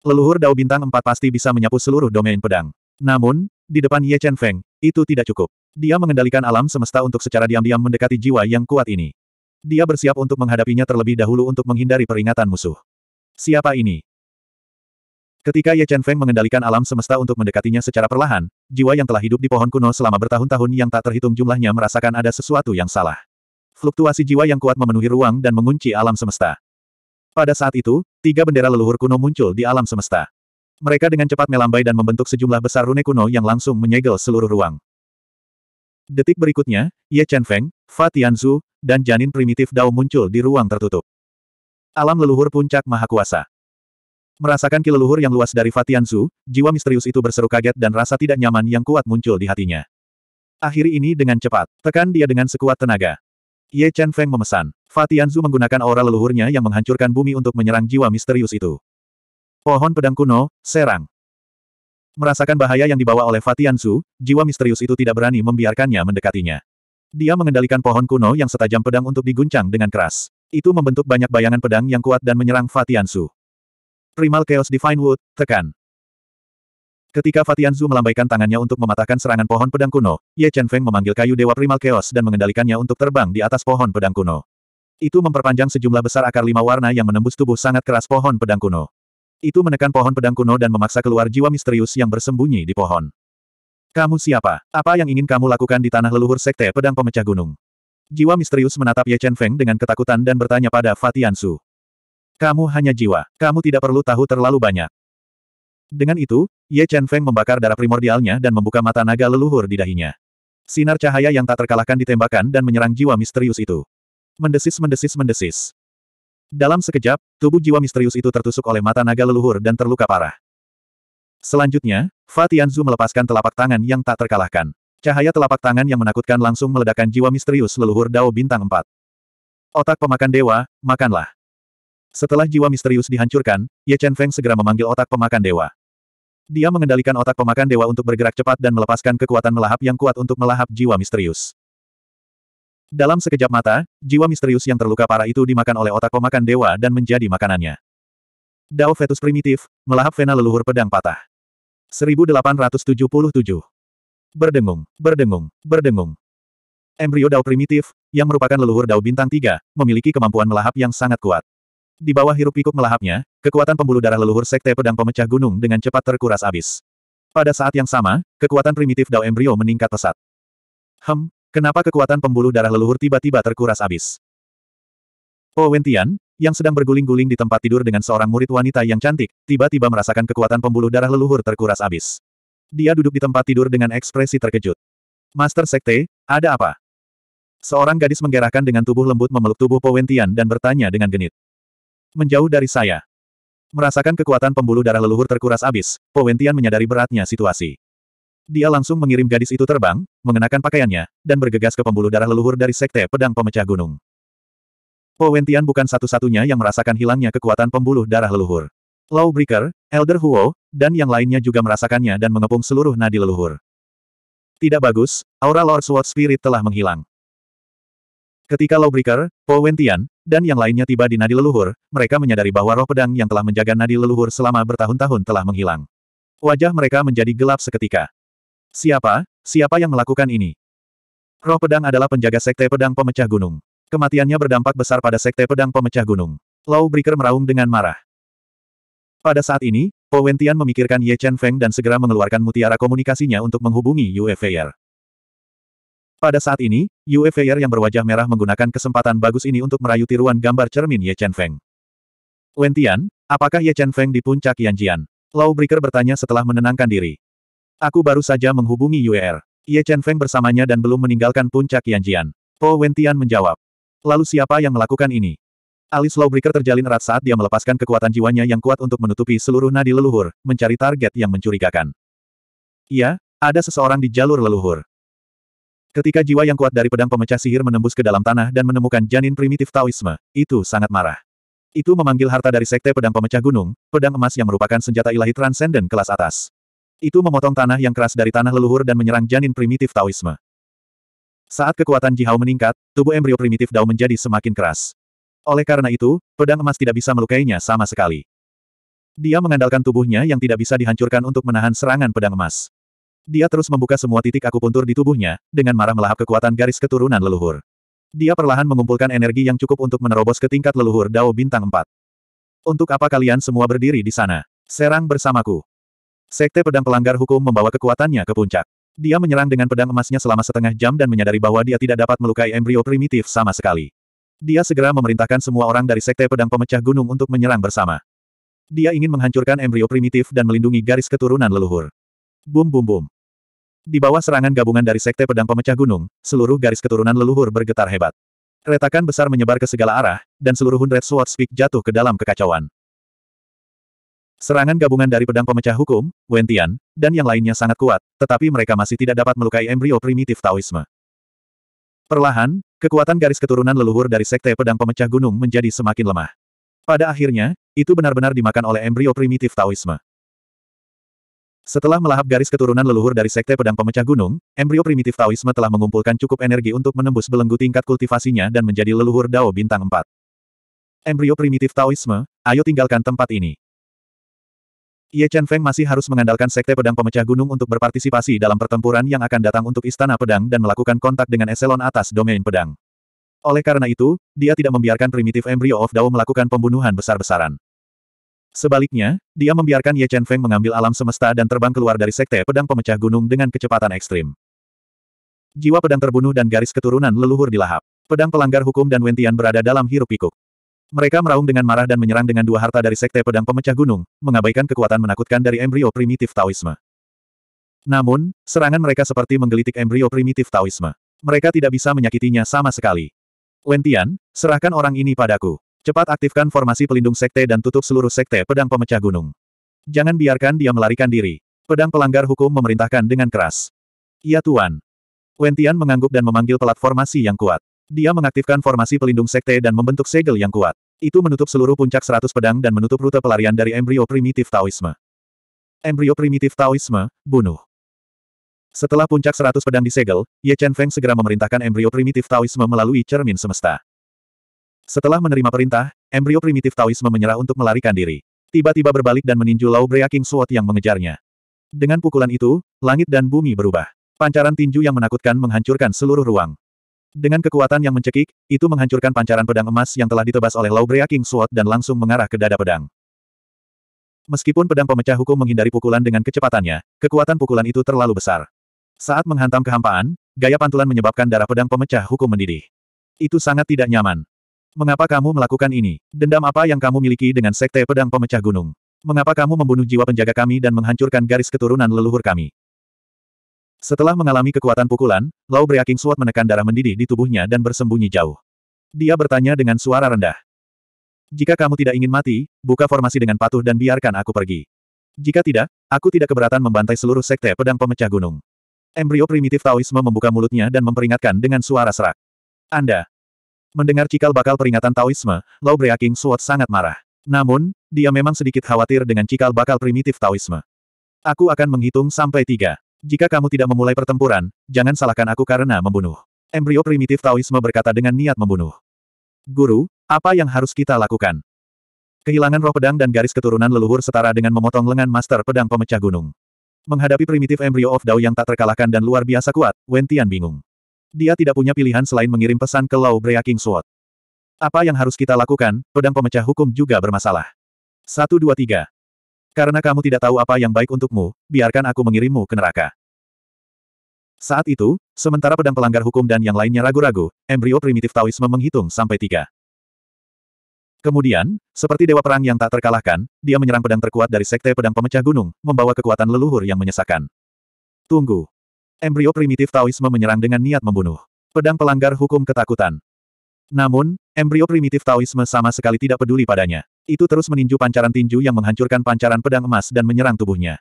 [SPEAKER 1] Leluhur Dao Bintang 4 pasti bisa menyapu seluruh domain pedang. Namun, di depan Ye Chen Feng, itu tidak cukup. Dia mengendalikan alam semesta untuk secara diam-diam mendekati jiwa yang kuat ini. Dia bersiap untuk menghadapinya terlebih dahulu untuk menghindari peringatan musuh. Siapa ini? Ketika Ye Chen Feng mengendalikan alam semesta untuk mendekatinya secara perlahan, jiwa yang telah hidup di pohon kuno selama bertahun-tahun yang tak terhitung jumlahnya merasakan ada sesuatu yang salah. Fluktuasi jiwa yang kuat memenuhi ruang dan mengunci alam semesta. Pada saat itu, tiga bendera leluhur kuno muncul di alam semesta. Mereka dengan cepat melambai dan membentuk sejumlah besar rune kuno yang langsung menyegel seluruh ruang. Detik berikutnya, Ye Chen Feng, Fa Tianzu, dan janin primitif Dao muncul di ruang tertutup. Alam leluhur puncak maha kuasa. Merasakan kileluhur yang luas dari Fatian Zhu, jiwa misterius itu berseru kaget dan rasa tidak nyaman yang kuat muncul di hatinya. Akhiri ini dengan cepat, tekan dia dengan sekuat tenaga. Ye Chen Feng memesan. Fatianzu menggunakan aura leluhurnya yang menghancurkan bumi untuk menyerang jiwa misterius itu. Pohon pedang kuno, serang. Merasakan bahaya yang dibawa oleh Fatianzu, jiwa misterius itu tidak berani membiarkannya mendekatinya. Dia mengendalikan pohon kuno yang setajam pedang untuk diguncang dengan keras. Itu membentuk banyak bayangan pedang yang kuat dan menyerang Fatianzu. Primal Chaos Divine Wood, tekan. Ketika Fatianzu melambaikan tangannya untuk mematahkan serangan pohon pedang kuno, Ye Chen Feng memanggil kayu dewa primal chaos dan mengendalikannya untuk terbang di atas pohon pedang kuno. Itu memperpanjang sejumlah besar akar lima warna yang menembus tubuh sangat keras pohon pedang kuno. Itu menekan pohon pedang kuno dan memaksa keluar jiwa misterius yang bersembunyi di pohon. Kamu siapa? Apa yang ingin kamu lakukan di tanah leluhur sekte pedang pemecah gunung? Jiwa misterius menatap Ye Chen Feng dengan ketakutan dan bertanya pada Su. Kamu hanya jiwa, kamu tidak perlu tahu terlalu banyak. Dengan itu, Ye Chen Feng membakar darah primordialnya dan membuka mata naga leluhur di dahinya. Sinar cahaya yang tak terkalahkan ditembakkan dan menyerang jiwa misterius itu. Mendesis mendesis mendesis. Dalam sekejap, tubuh jiwa misterius itu tertusuk oleh mata naga leluhur dan terluka parah. Selanjutnya, Zhu melepaskan telapak tangan yang tak terkalahkan. Cahaya telapak tangan yang menakutkan langsung meledakkan jiwa misterius leluhur Dao Bintang 4. Otak pemakan dewa, makanlah. Setelah jiwa misterius dihancurkan, Ye Chen Feng segera memanggil otak pemakan dewa. Dia mengendalikan otak pemakan dewa untuk bergerak cepat dan melepaskan kekuatan melahap yang kuat untuk melahap jiwa misterius. Dalam sekejap mata, jiwa misterius yang terluka parah itu dimakan oleh otak pemakan dewa dan menjadi makanannya. Dao Fetus Primitif, melahap vena leluhur pedang patah. 1877. Berdengung, berdengung, berdengung. Embrio Dao Primitif, yang merupakan leluhur Dao Bintang 3, memiliki kemampuan melahap yang sangat kuat. Di bawah hirup-pikuk melahapnya, kekuatan pembuluh darah leluhur Sekte Pedang Pemecah Gunung dengan cepat terkuras abis. Pada saat yang sama, kekuatan primitif Dao Embrio meningkat pesat. Hem, kenapa kekuatan pembuluh darah leluhur tiba-tiba terkuras abis? Po oh, Wentian, yang sedang berguling-guling di tempat tidur dengan seorang murid wanita yang cantik, tiba-tiba merasakan kekuatan pembuluh darah leluhur terkuras abis. Dia duduk di tempat tidur dengan ekspresi terkejut. Master Sekte, ada apa? Seorang gadis menggerakkan dengan tubuh lembut memeluk tubuh Powentian dan bertanya dengan genit. Menjauh dari saya. Merasakan kekuatan pembuluh darah leluhur terkuras abis, Powentian menyadari beratnya situasi. Dia langsung mengirim gadis itu terbang, mengenakan pakaiannya, dan bergegas ke pembuluh darah leluhur dari Sekte Pedang Pemecah Gunung. Powentian bukan satu-satunya yang merasakan hilangnya kekuatan pembuluh darah leluhur. Lawbreaker, Elder Huo, dan yang lainnya juga merasakannya dan mengepung seluruh nadi leluhur. Tidak bagus, aura Lord Sword Spirit telah menghilang. Ketika Lawbreaker, Po Wentian, dan yang lainnya tiba di nadi leluhur, mereka menyadari bahwa roh pedang yang telah menjaga nadi leluhur selama bertahun-tahun telah menghilang. Wajah mereka menjadi gelap seketika. Siapa? Siapa yang melakukan ini? Roh pedang adalah penjaga sekte pedang pemecah gunung. Kematiannya berdampak besar pada sekte pedang pemecah gunung. Lawbreaker meraung dengan marah. Pada saat ini, Po Wentian memikirkan Ye Chen Feng dan segera mengeluarkan mutiara komunikasinya untuk menghubungi Yue Feier. Pada saat ini, Yue Feier yang berwajah merah menggunakan kesempatan bagus ini untuk merayu tiruan gambar cermin Ye Chen Feng. Wentian, apakah Ye Chen Feng di puncak Lau Lawbreaker bertanya setelah menenangkan diri. Aku baru saja menghubungi Er. Ye Chen Feng bersamanya dan belum meninggalkan puncak Jian. Po Wentian menjawab. Lalu siapa yang melakukan ini? Alis Lawbreaker terjalin erat saat dia melepaskan kekuatan jiwanya yang kuat untuk menutupi seluruh nadi leluhur, mencari target yang mencurigakan. Iya, ada seseorang di jalur leluhur. Ketika jiwa yang kuat dari pedang pemecah sihir menembus ke dalam tanah dan menemukan janin primitif Taoisme, itu sangat marah. Itu memanggil harta dari sekte pedang pemecah gunung, pedang emas yang merupakan senjata ilahi transenden kelas atas. Itu memotong tanah yang keras dari tanah leluhur dan menyerang janin primitif Taoisme. Saat kekuatan Jihao meningkat, tubuh embrio primitif Dao menjadi semakin keras. Oleh karena itu, pedang emas tidak bisa melukainya sama sekali. Dia mengandalkan tubuhnya yang tidak bisa dihancurkan untuk menahan serangan pedang emas. Dia terus membuka semua titik akupuntur di tubuhnya, dengan marah melahap kekuatan garis keturunan leluhur. Dia perlahan mengumpulkan energi yang cukup untuk menerobos ke tingkat leluhur Dao Bintang 4. Untuk apa kalian semua berdiri di sana? Serang bersamaku. Sekte pedang pelanggar hukum membawa kekuatannya ke puncak. Dia menyerang dengan pedang emasnya selama setengah jam dan menyadari bahwa dia tidak dapat melukai embrio primitif sama sekali. Dia segera memerintahkan semua orang dari sekte pedang pemecah gunung untuk menyerang bersama. Dia ingin menghancurkan embrio primitif dan melindungi garis keturunan leluhur. Bum bum bum. Di bawah serangan gabungan dari Sekte Pedang Pemecah Gunung, seluruh garis keturunan leluhur bergetar hebat. Retakan besar menyebar ke segala arah, dan seluruh Hundred Swords Peak jatuh ke dalam kekacauan. Serangan gabungan dari pedang pemecah hukum, Wentian, dan yang lainnya sangat kuat, tetapi mereka masih tidak dapat melukai embrio primitif Taoisme. Perlahan, kekuatan garis keturunan leluhur dari Sekte Pedang Pemecah Gunung menjadi semakin lemah. Pada akhirnya, itu benar-benar dimakan oleh embrio primitif Taoisme. Setelah melahap garis keturunan leluhur dari Sekte Pedang Pemecah Gunung, embrio primitif Taoisme telah mengumpulkan cukup energi untuk menembus belenggu tingkat kultivasinya dan menjadi leluhur Dao Bintang 4. Embrio primitif Taoisme, ayo tinggalkan tempat ini. Ye Chen Feng masih harus mengandalkan Sekte Pedang Pemecah Gunung untuk berpartisipasi dalam pertempuran yang akan datang untuk Istana Pedang dan melakukan kontak dengan eselon atas domain pedang. Oleh karena itu, dia tidak membiarkan primitif embrio of Dao melakukan pembunuhan besar-besaran. Sebaliknya, dia membiarkan Ye Chen Feng mengambil alam semesta dan terbang keluar dari sekte pedang pemecah gunung dengan kecepatan ekstrim. Jiwa pedang terbunuh dan garis keturunan leluhur dilahap. Pedang pelanggar hukum dan Wentian berada dalam hiruk pikuk. Mereka meraung dengan marah dan menyerang dengan dua harta dari sekte pedang pemecah gunung, mengabaikan kekuatan menakutkan dari embrio primitif Taoisme. Namun, serangan mereka seperti menggelitik embrio primitif Taoisme. Mereka tidak bisa menyakitinya sama sekali. Wentian, serahkan orang ini padaku. Cepat aktifkan formasi pelindung sekte dan tutup seluruh sekte pedang pemecah gunung. Jangan biarkan dia melarikan diri. Pedang pelanggar hukum memerintahkan dengan keras. Ya Tuan. Wentian mengangguk dan memanggil pelat formasi yang kuat. Dia mengaktifkan formasi pelindung sekte dan membentuk segel yang kuat. Itu menutup seluruh puncak seratus pedang dan menutup rute pelarian dari embrio primitif Taoisme. Embrio primitif Taoisme, bunuh. Setelah puncak seratus pedang disegel, Ye Chen Feng segera memerintahkan embrio primitif Taoisme melalui cermin semesta. Setelah menerima perintah, embrio primitif Taoisme menyerah untuk melarikan diri. Tiba-tiba berbalik dan meninju Lau Brea King Sword yang mengejarnya. Dengan pukulan itu, langit dan bumi berubah. Pancaran tinju yang menakutkan menghancurkan seluruh ruang. Dengan kekuatan yang mencekik, itu menghancurkan pancaran pedang emas yang telah ditebas oleh Lau Brea King Sword dan langsung mengarah ke dada pedang. Meskipun pedang pemecah hukum menghindari pukulan dengan kecepatannya, kekuatan pukulan itu terlalu besar. Saat menghantam kehampaan, gaya pantulan menyebabkan darah pedang pemecah hukum mendidih. Itu sangat tidak nyaman. Mengapa kamu melakukan ini? Dendam apa yang kamu miliki dengan sekte pedang pemecah gunung? Mengapa kamu membunuh jiwa penjaga kami dan menghancurkan garis keturunan leluhur kami? Setelah mengalami kekuatan pukulan, Lau Breaking Sword menekan darah mendidih di tubuhnya dan bersembunyi jauh. Dia bertanya dengan suara rendah. Jika kamu tidak ingin mati, buka formasi dengan patuh dan biarkan aku pergi. Jika tidak, aku tidak keberatan membantai seluruh sekte pedang pemecah gunung. Embrio primitif Taoisme membuka mulutnya dan memperingatkan dengan suara serak. Anda, Mendengar cikal bakal peringatan Taoisme, Lao Brea King Sword sangat marah. Namun, dia memang sedikit khawatir dengan cikal bakal primitif Taoisme. Aku akan menghitung sampai tiga. Jika kamu tidak memulai pertempuran, jangan salahkan aku karena membunuh. Embrio primitif Taoisme berkata dengan niat membunuh. Guru, apa yang harus kita lakukan? Kehilangan roh pedang dan garis keturunan leluhur setara dengan memotong lengan master pedang pemecah gunung. Menghadapi primitif embrio of Dao yang tak terkalahkan dan luar biasa kuat, Wentian bingung. Dia tidak punya pilihan selain mengirim pesan ke Brea King Sword. Apa yang harus kita lakukan, pedang pemecah hukum juga bermasalah. Satu dua tiga. Karena kamu tidak tahu apa yang baik untukmu, biarkan aku mengirimmu ke neraka. Saat itu, sementara pedang pelanggar hukum dan yang lainnya ragu-ragu, embrio primitif Taoisme menghitung sampai tiga. Kemudian, seperti dewa perang yang tak terkalahkan, dia menyerang pedang terkuat dari sekte pedang pemecah gunung, membawa kekuatan leluhur yang menyesakkan. Tunggu. Embrio primitif Taoisme menyerang dengan niat membunuh. Pedang pelanggar hukum ketakutan. Namun, embrio primitif Taoisme sama sekali tidak peduli padanya. Itu terus meninju pancaran tinju yang menghancurkan pancaran pedang emas dan menyerang tubuhnya.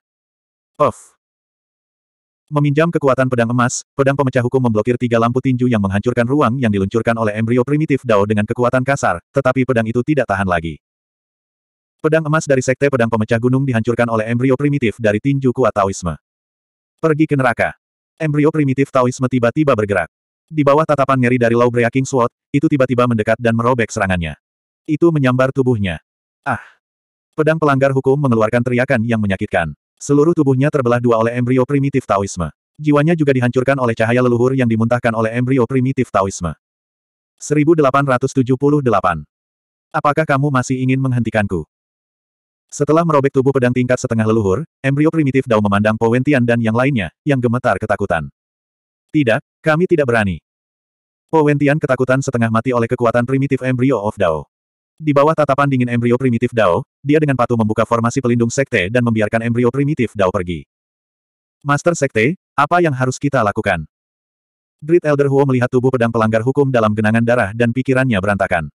[SPEAKER 1] Of. Meminjam kekuatan pedang emas, pedang pemecah hukum memblokir tiga lampu tinju yang menghancurkan ruang yang diluncurkan oleh embrio primitif Dao dengan kekuatan kasar, tetapi pedang itu tidak tahan lagi. Pedang emas dari sekte pedang pemecah gunung dihancurkan oleh embrio primitif dari tinju kuat Taoisme. Pergi ke neraka. Embrio primitif Taoisme tiba-tiba bergerak. Di bawah tatapan nyeri dari Laubrea King Sword, itu tiba-tiba mendekat dan merobek serangannya. Itu menyambar tubuhnya. Ah! Pedang pelanggar hukum mengeluarkan teriakan yang menyakitkan. Seluruh tubuhnya terbelah dua oleh embrio primitif Taoisme. Jiwanya juga dihancurkan oleh cahaya leluhur yang dimuntahkan oleh embrio primitif Taoisme. 1878. Apakah kamu masih ingin menghentikanku? Setelah merobek tubuh pedang tingkat setengah leluhur, embrio primitif Dao memandang Powentian dan yang lainnya, yang gemetar ketakutan. Tidak, kami tidak berani. Powentian ketakutan setengah mati oleh kekuatan primitif embrio of Dao. Di bawah tatapan dingin embrio primitif Dao, dia dengan patuh membuka formasi pelindung sekte dan membiarkan embrio primitif Dao pergi. Master Sekte, apa yang harus kita lakukan? Great Elder Huo melihat tubuh pedang pelanggar hukum dalam genangan darah dan pikirannya berantakan.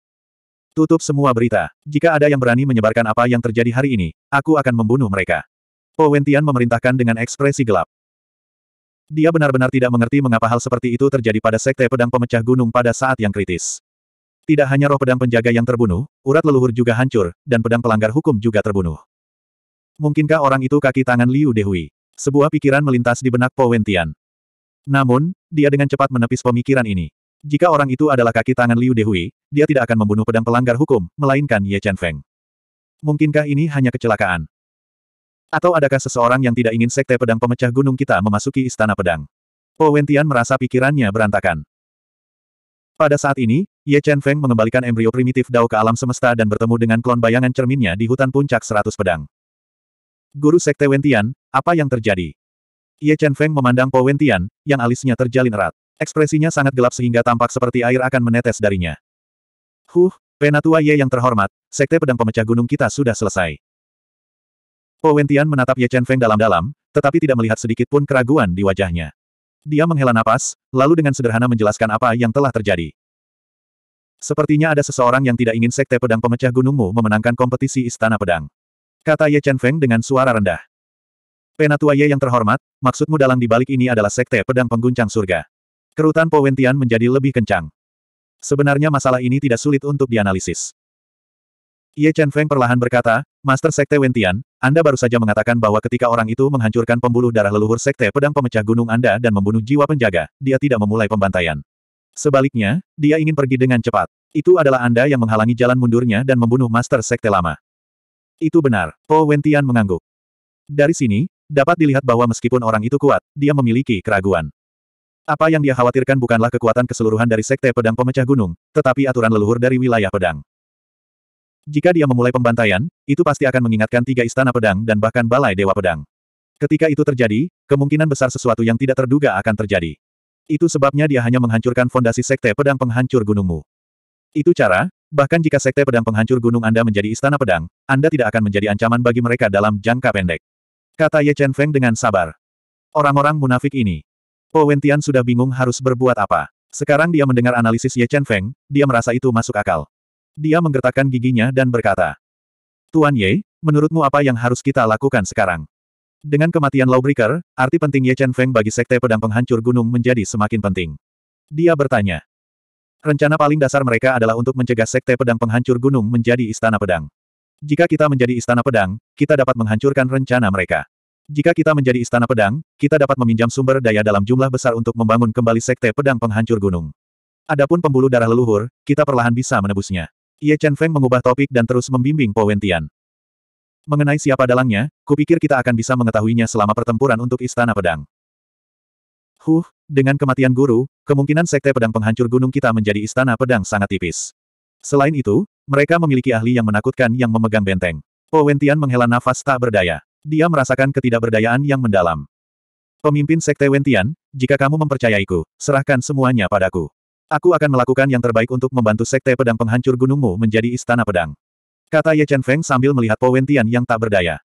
[SPEAKER 1] Tutup semua berita. Jika ada yang berani menyebarkan apa yang terjadi hari ini, aku akan membunuh mereka. Powentian memerintahkan dengan ekspresi gelap. Dia benar-benar tidak mengerti mengapa hal seperti itu terjadi pada Sekte Pedang Pemecah Gunung pada saat yang kritis. Tidak hanya roh pedang penjaga yang terbunuh, urat leluhur juga hancur, dan pedang pelanggar hukum juga terbunuh. Mungkinkah orang itu kaki tangan Liu Dehui? Sebuah pikiran melintas di benak Powentian. Namun, dia dengan cepat menepis pemikiran ini. Jika orang itu adalah kaki tangan Liu Dehui, dia tidak akan membunuh pedang pelanggar hukum, melainkan Ye Chen Feng. Mungkinkah ini hanya kecelakaan? Atau adakah seseorang yang tidak ingin sekte pedang pemecah gunung kita memasuki istana pedang? Po Wentian merasa pikirannya berantakan. Pada saat ini, Ye Chen Feng mengembalikan embrio primitif Dao ke alam semesta dan bertemu dengan klon bayangan cerminnya di hutan puncak seratus pedang. Guru Sekte Wentian, apa yang terjadi? Ye Chen Feng memandang Po Wentian, yang alisnya terjalin erat. Ekspresinya sangat gelap sehingga tampak seperti air akan menetes darinya. Huh, Penatua Ye yang terhormat, Sekte Pedang Pemecah Gunung kita sudah selesai. Po Wentian menatap Ye Chen Feng dalam-dalam, tetapi tidak melihat sedikit pun keraguan di wajahnya. Dia menghela napas, lalu dengan sederhana menjelaskan apa yang telah terjadi. Sepertinya ada seseorang yang tidak ingin Sekte Pedang Pemecah Gunungmu memenangkan kompetisi Istana Pedang. Kata Ye Chen Feng dengan suara rendah. Penatua Ye yang terhormat, maksudmu dalang balik ini adalah Sekte Pedang Pengguncang Surga. Kerutan Powentian menjadi lebih kencang. Sebenarnya masalah ini tidak sulit untuk dianalisis. Ye Chen Feng perlahan berkata, Master Sekte Wentian, Anda baru saja mengatakan bahwa ketika orang itu menghancurkan pembuluh darah leluhur Sekte Pedang Pemecah Gunung Anda dan membunuh jiwa penjaga, dia tidak memulai pembantaian. Sebaliknya, dia ingin pergi dengan cepat. Itu adalah Anda yang menghalangi jalan mundurnya dan membunuh Master Sekte lama. Itu benar, Po Wentian mengangguk. Dari sini, dapat dilihat bahwa meskipun orang itu kuat, dia memiliki keraguan. Apa yang dia khawatirkan bukanlah kekuatan keseluruhan dari Sekte Pedang Pemecah Gunung, tetapi aturan leluhur dari wilayah pedang. Jika dia memulai pembantaian, itu pasti akan mengingatkan tiga istana pedang dan bahkan balai dewa pedang. Ketika itu terjadi, kemungkinan besar sesuatu yang tidak terduga akan terjadi. Itu sebabnya dia hanya menghancurkan fondasi Sekte Pedang Penghancur Gunungmu. Itu cara, bahkan jika Sekte Pedang Penghancur Gunung Anda menjadi istana pedang, Anda tidak akan menjadi ancaman bagi mereka dalam jangka pendek. Kata Ye Chen Feng dengan sabar. Orang-orang munafik ini. Po Wentian sudah bingung harus berbuat apa. Sekarang dia mendengar analisis Ye Chen Feng, dia merasa itu masuk akal. Dia menggertakkan giginya dan berkata, Tuan Ye, menurutmu apa yang harus kita lakukan sekarang? Dengan kematian Lawbreaker, arti penting Ye Chen Feng bagi Sekte Pedang Penghancur Gunung menjadi semakin penting. Dia bertanya. Rencana paling dasar mereka adalah untuk mencegah Sekte Pedang Penghancur Gunung menjadi Istana Pedang. Jika kita menjadi Istana Pedang, kita dapat menghancurkan rencana mereka. Jika kita menjadi istana pedang, kita dapat meminjam sumber daya dalam jumlah besar untuk membangun kembali sekte pedang penghancur gunung. Adapun pembuluh darah leluhur, kita perlahan bisa menebusnya. Ye Chen Feng mengubah topik dan terus membimbing Po Wentian. Mengenai siapa dalangnya, kupikir kita akan bisa mengetahuinya selama pertempuran untuk istana pedang. Huh, dengan kematian guru, kemungkinan sekte pedang penghancur gunung kita menjadi istana pedang sangat tipis. Selain itu, mereka memiliki ahli yang menakutkan yang memegang benteng. Po Wentian menghela nafas tak berdaya. Dia merasakan ketidakberdayaan yang mendalam. Pemimpin Sekte Wentian, jika kamu mempercayaiku, serahkan semuanya padaku. Aku akan melakukan yang terbaik untuk membantu Sekte Pedang Penghancur Gunungmu menjadi Istana Pedang. Kata Ye Chen Feng sambil melihat Po Wentian yang tak berdaya.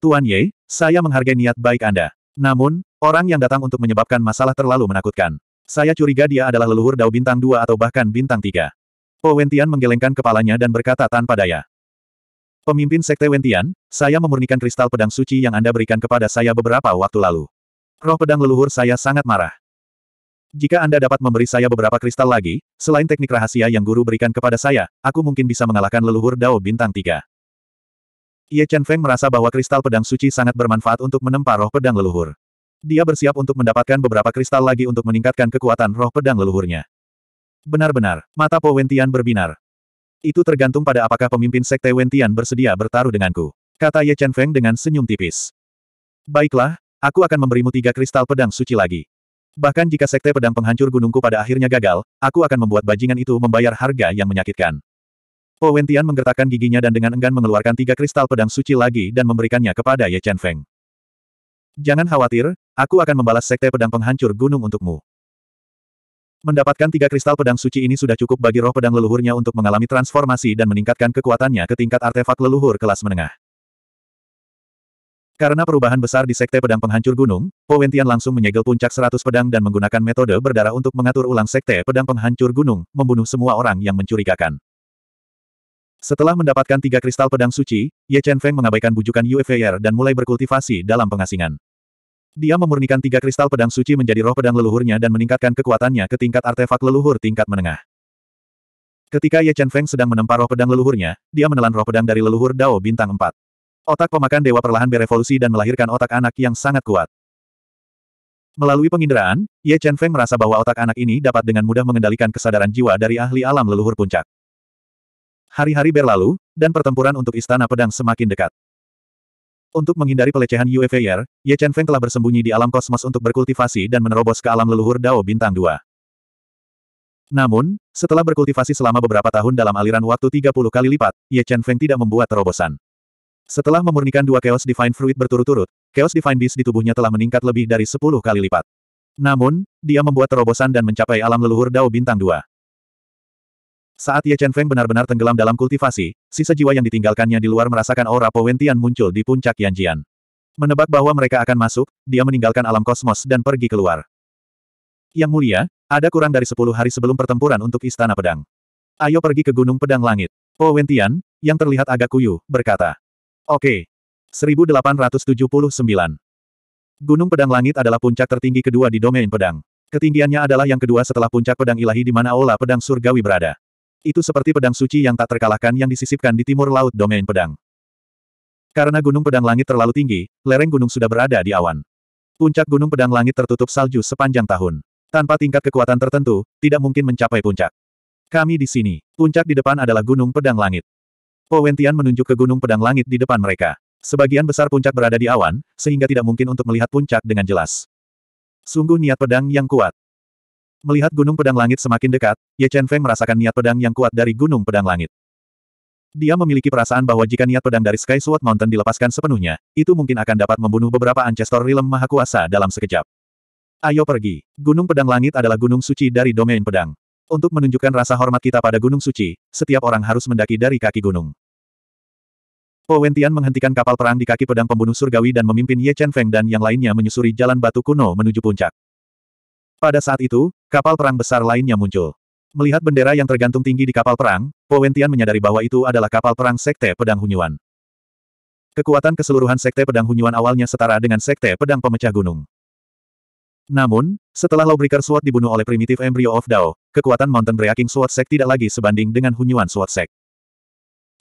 [SPEAKER 1] Tuan Ye, saya menghargai niat baik Anda. Namun, orang yang datang untuk menyebabkan masalah terlalu menakutkan. Saya curiga dia adalah leluhur Dao Bintang 2 atau bahkan Bintang 3. Po Wentian menggelengkan kepalanya dan berkata tanpa daya. Pemimpin Sekte Wentian, saya memurnikan kristal pedang suci yang Anda berikan kepada saya beberapa waktu lalu. Roh pedang leluhur saya sangat marah. Jika Anda dapat memberi saya beberapa kristal lagi, selain teknik rahasia yang guru berikan kepada saya, aku mungkin bisa mengalahkan leluhur Dao Bintang 3. Ye Chen Feng merasa bahwa kristal pedang suci sangat bermanfaat untuk menempa roh pedang leluhur. Dia bersiap untuk mendapatkan beberapa kristal lagi untuk meningkatkan kekuatan roh pedang leluhurnya. Benar-benar, mata Po Wentian berbinar. Itu tergantung pada apakah pemimpin Sekte Wentian bersedia bertaruh denganku. Kata Ye Chen Feng dengan senyum tipis. Baiklah, aku akan memberimu tiga kristal pedang suci lagi. Bahkan jika Sekte Pedang Penghancur Gunungku pada akhirnya gagal, aku akan membuat bajingan itu membayar harga yang menyakitkan. Po Wentian menggertakkan giginya dan dengan enggan mengeluarkan tiga kristal pedang suci lagi dan memberikannya kepada Ye Chen Feng. Jangan khawatir, aku akan membalas sekte pedang penghancur gunung untukmu. Mendapatkan tiga kristal pedang suci ini sudah cukup bagi roh pedang leluhurnya untuk mengalami transformasi dan meningkatkan kekuatannya ke tingkat artefak leluhur kelas menengah. Karena perubahan besar di Sekte Pedang Penghancur Gunung, Powentian langsung menyegel puncak seratus pedang dan menggunakan metode berdarah untuk mengatur ulang Sekte Pedang Penghancur Gunung, membunuh semua orang yang mencurigakan. Setelah mendapatkan tiga kristal pedang suci, Ye Chen Feng mengabaikan bujukan Feier dan mulai berkultivasi dalam pengasingan. Dia memurnikan tiga kristal pedang suci menjadi roh pedang leluhurnya dan meningkatkan kekuatannya ke tingkat artefak leluhur tingkat menengah. Ketika Ye Chen Feng sedang menempa roh pedang leluhurnya, dia menelan roh pedang dari leluhur Dao Bintang 4. Otak pemakan dewa perlahan berevolusi dan melahirkan otak anak yang sangat kuat. Melalui penginderaan, Ye Chen Feng merasa bahwa otak anak ini dapat dengan mudah mengendalikan kesadaran jiwa dari ahli alam leluhur puncak. Hari-hari berlalu, dan pertempuran untuk Istana Pedang semakin dekat. Untuk menghindari pelecehan Yue Feier, Ye Chen Feng telah bersembunyi di alam kosmos untuk berkultivasi dan menerobos ke alam leluhur Dao Bintang 2. Namun, setelah berkultivasi selama beberapa tahun dalam aliran waktu 30 kali lipat, Ye Chen Feng tidak membuat terobosan. Setelah memurnikan dua Chaos Divine Fruit berturut-turut, Chaos Divine Beast di tubuhnya telah meningkat lebih dari 10 kali lipat. Namun, dia membuat terobosan dan mencapai alam leluhur Dao Bintang 2. Saat Ye Chen Feng benar-benar tenggelam dalam kultivasi, sisa jiwa yang ditinggalkannya di luar merasakan aura Powentian muncul di puncak Yanjian. Menebak bahwa mereka akan masuk, dia meninggalkan alam kosmos dan pergi keluar. Yang mulia, ada kurang dari sepuluh hari sebelum pertempuran untuk Istana Pedang. Ayo pergi ke Gunung Pedang Langit. Powentian, yang terlihat agak kuyu, berkata. Oke. Okay. 1879. Gunung Pedang Langit adalah puncak tertinggi kedua di domain pedang. Ketinggiannya adalah yang kedua setelah puncak pedang ilahi di mana Aula Pedang Surgawi berada. Itu seperti pedang suci yang tak terkalahkan yang disisipkan di timur laut domain pedang. Karena gunung pedang langit terlalu tinggi, lereng gunung sudah berada di awan. Puncak gunung pedang langit tertutup salju sepanjang tahun. Tanpa tingkat kekuatan tertentu, tidak mungkin mencapai puncak. Kami di sini. Puncak di depan adalah gunung pedang langit. Powentian menunjuk ke gunung pedang langit di depan mereka. Sebagian besar puncak berada di awan, sehingga tidak mungkin untuk melihat puncak dengan jelas. Sungguh niat pedang yang kuat. Melihat gunung pedang langit semakin dekat, Ye Chen Feng merasakan niat pedang yang kuat dari gunung pedang langit. Dia memiliki perasaan bahwa jika niat pedang dari Sky Sword Mountain dilepaskan sepenuhnya, itu mungkin akan dapat membunuh beberapa Ancestor Realm Maha Kuasa dalam sekejap. Ayo pergi. Gunung Pedang Langit adalah gunung suci dari domain pedang. Untuk menunjukkan rasa hormat kita pada gunung suci, setiap orang harus mendaki dari kaki gunung. Po oh Wentian menghentikan kapal perang di kaki pedang pembunuh surgawi dan memimpin Ye Chen Feng dan yang lainnya menyusuri jalan batu kuno menuju puncak. Pada saat itu, kapal perang besar lainnya muncul. Melihat bendera yang tergantung tinggi di kapal perang, Po Wentian menyadari bahwa itu adalah kapal perang Sekte Pedang Hunyuan. Kekuatan keseluruhan Sekte Pedang Hunyuan awalnya setara dengan Sekte Pedang Pemecah Gunung. Namun, setelah Lawbreaker Sword dibunuh oleh primitif Embryo of Dao, kekuatan Mountain Breaking Sword Sect tidak lagi sebanding dengan Hunyuan Sword Sect.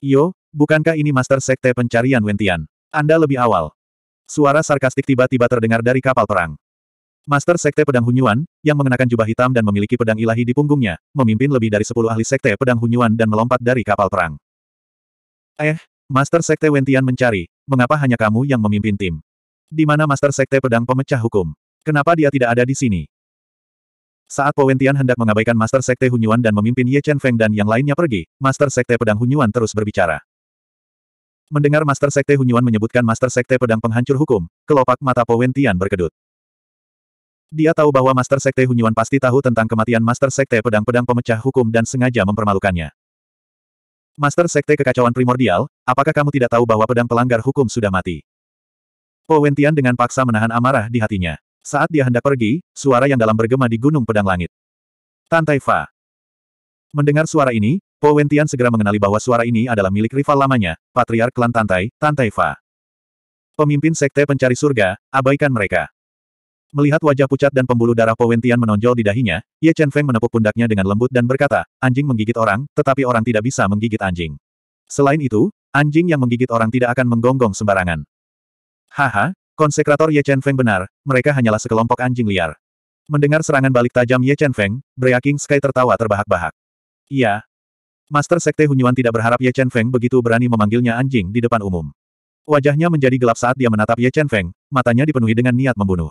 [SPEAKER 1] Yo, bukankah ini Master Sekte Pencarian Wentian? Anda lebih awal. Suara sarkastik tiba-tiba terdengar dari kapal perang. Master Sekte Pedang Hunyuan, yang mengenakan jubah hitam dan memiliki pedang ilahi di punggungnya, memimpin lebih dari sepuluh ahli Sekte Pedang Hunyuan dan melompat dari kapal perang. Eh, Master Sekte Wentian mencari, mengapa hanya kamu yang memimpin tim? Di mana Master Sekte Pedang Pemecah Hukum? Kenapa dia tidak ada di sini? Saat Po Wentian hendak mengabaikan Master Sekte Hunyuan dan memimpin Ye Chen Feng dan yang lainnya pergi, Master Sekte Pedang Hunyuan terus berbicara. Mendengar Master Sekte Hunyuan menyebutkan Master Sekte Pedang Penghancur Hukum, kelopak mata Po Wentian berkedut. Dia tahu bahwa Master Sekte Hunyuan pasti tahu tentang kematian Master Sekte Pedang-Pedang Pemecah Hukum dan sengaja mempermalukannya. Master Sekte Kekacauan Primordial, apakah kamu tidak tahu bahwa pedang pelanggar hukum sudah mati? Po oh, Wentian dengan paksa menahan amarah di hatinya. Saat dia hendak pergi, suara yang dalam bergema di Gunung Pedang Langit. Tantai Fa. Mendengar suara ini, Po Wentian segera mengenali bahwa suara ini adalah milik rival lamanya, Patriark Klan Tantai, Tantai Fa. Pemimpin Sekte Pencari Surga, abaikan mereka. Melihat wajah pucat dan pembuluh darah Powentian menonjol di dahinya, Ye Chen Feng menepuk pundaknya dengan lembut dan berkata, anjing menggigit orang, tetapi orang tidak bisa menggigit anjing. Selain itu, anjing yang menggigit orang tidak akan menggonggong sembarangan. Haha, konsekrator Ye Chen Feng benar, mereka hanyalah sekelompok anjing liar. Mendengar serangan balik tajam Ye Chen Feng, Breaking Sky tertawa terbahak-bahak. Iya. Master Sekte Hunyuan tidak berharap Ye Chen Feng begitu berani memanggilnya anjing di depan umum. Wajahnya menjadi gelap saat dia menatap Ye Chen Feng, matanya dipenuhi dengan niat membunuh.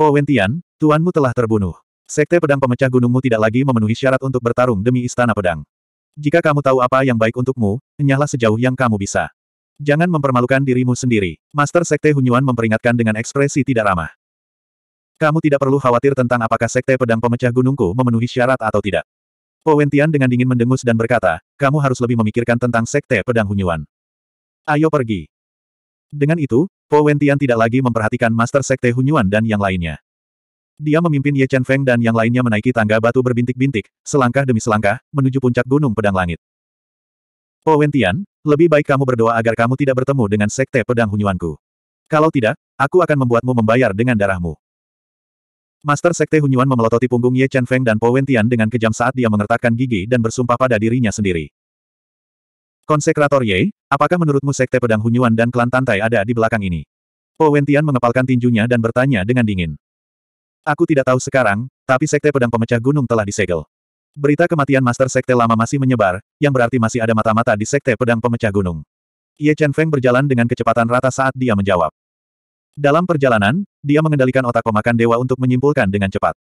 [SPEAKER 1] Oh Wentian, tuanmu telah terbunuh. Sekte pedang pemecah gunungmu tidak lagi memenuhi syarat untuk bertarung demi istana pedang. Jika kamu tahu apa yang baik untukmu, nyala sejauh yang kamu bisa. Jangan mempermalukan dirimu sendiri. Master Sekte Hunyuan memperingatkan dengan ekspresi tidak ramah. Kamu tidak perlu khawatir tentang apakah Sekte Pedang Pemecah Gunungku memenuhi syarat atau tidak. Oh, Wentian dengan dingin mendengus dan berkata, kamu harus lebih memikirkan tentang Sekte Pedang Hunyuan. Ayo pergi. Dengan itu, Po Wentian tidak lagi memperhatikan Master Sekte Hunyuan dan yang lainnya. Dia memimpin Ye Chen Feng dan yang lainnya menaiki tangga batu berbintik-bintik, selangkah demi selangkah, menuju puncak gunung pedang langit. Po Wentian, lebih baik kamu berdoa agar kamu tidak bertemu dengan Sekte Pedang Hunyuanku. Kalau tidak, aku akan membuatmu membayar dengan darahmu. Master Sekte Hunyuan memelototi punggung Ye Chen Feng dan Po Wentian dengan kejam saat dia mengertakkan gigi dan bersumpah pada dirinya sendiri. Konsekrator Ye, apakah menurutmu sekte pedang Hunyuan dan klan Tantai ada di belakang ini? Po Wentian mengepalkan tinjunya dan bertanya dengan dingin. Aku tidak tahu sekarang, tapi sekte pedang pemecah gunung telah disegel. Berita kematian master sekte lama masih menyebar, yang berarti masih ada mata-mata di sekte pedang pemecah gunung. Ye Chen Feng berjalan dengan kecepatan rata saat dia menjawab. Dalam perjalanan, dia mengendalikan otak pemakan dewa untuk menyimpulkan dengan cepat.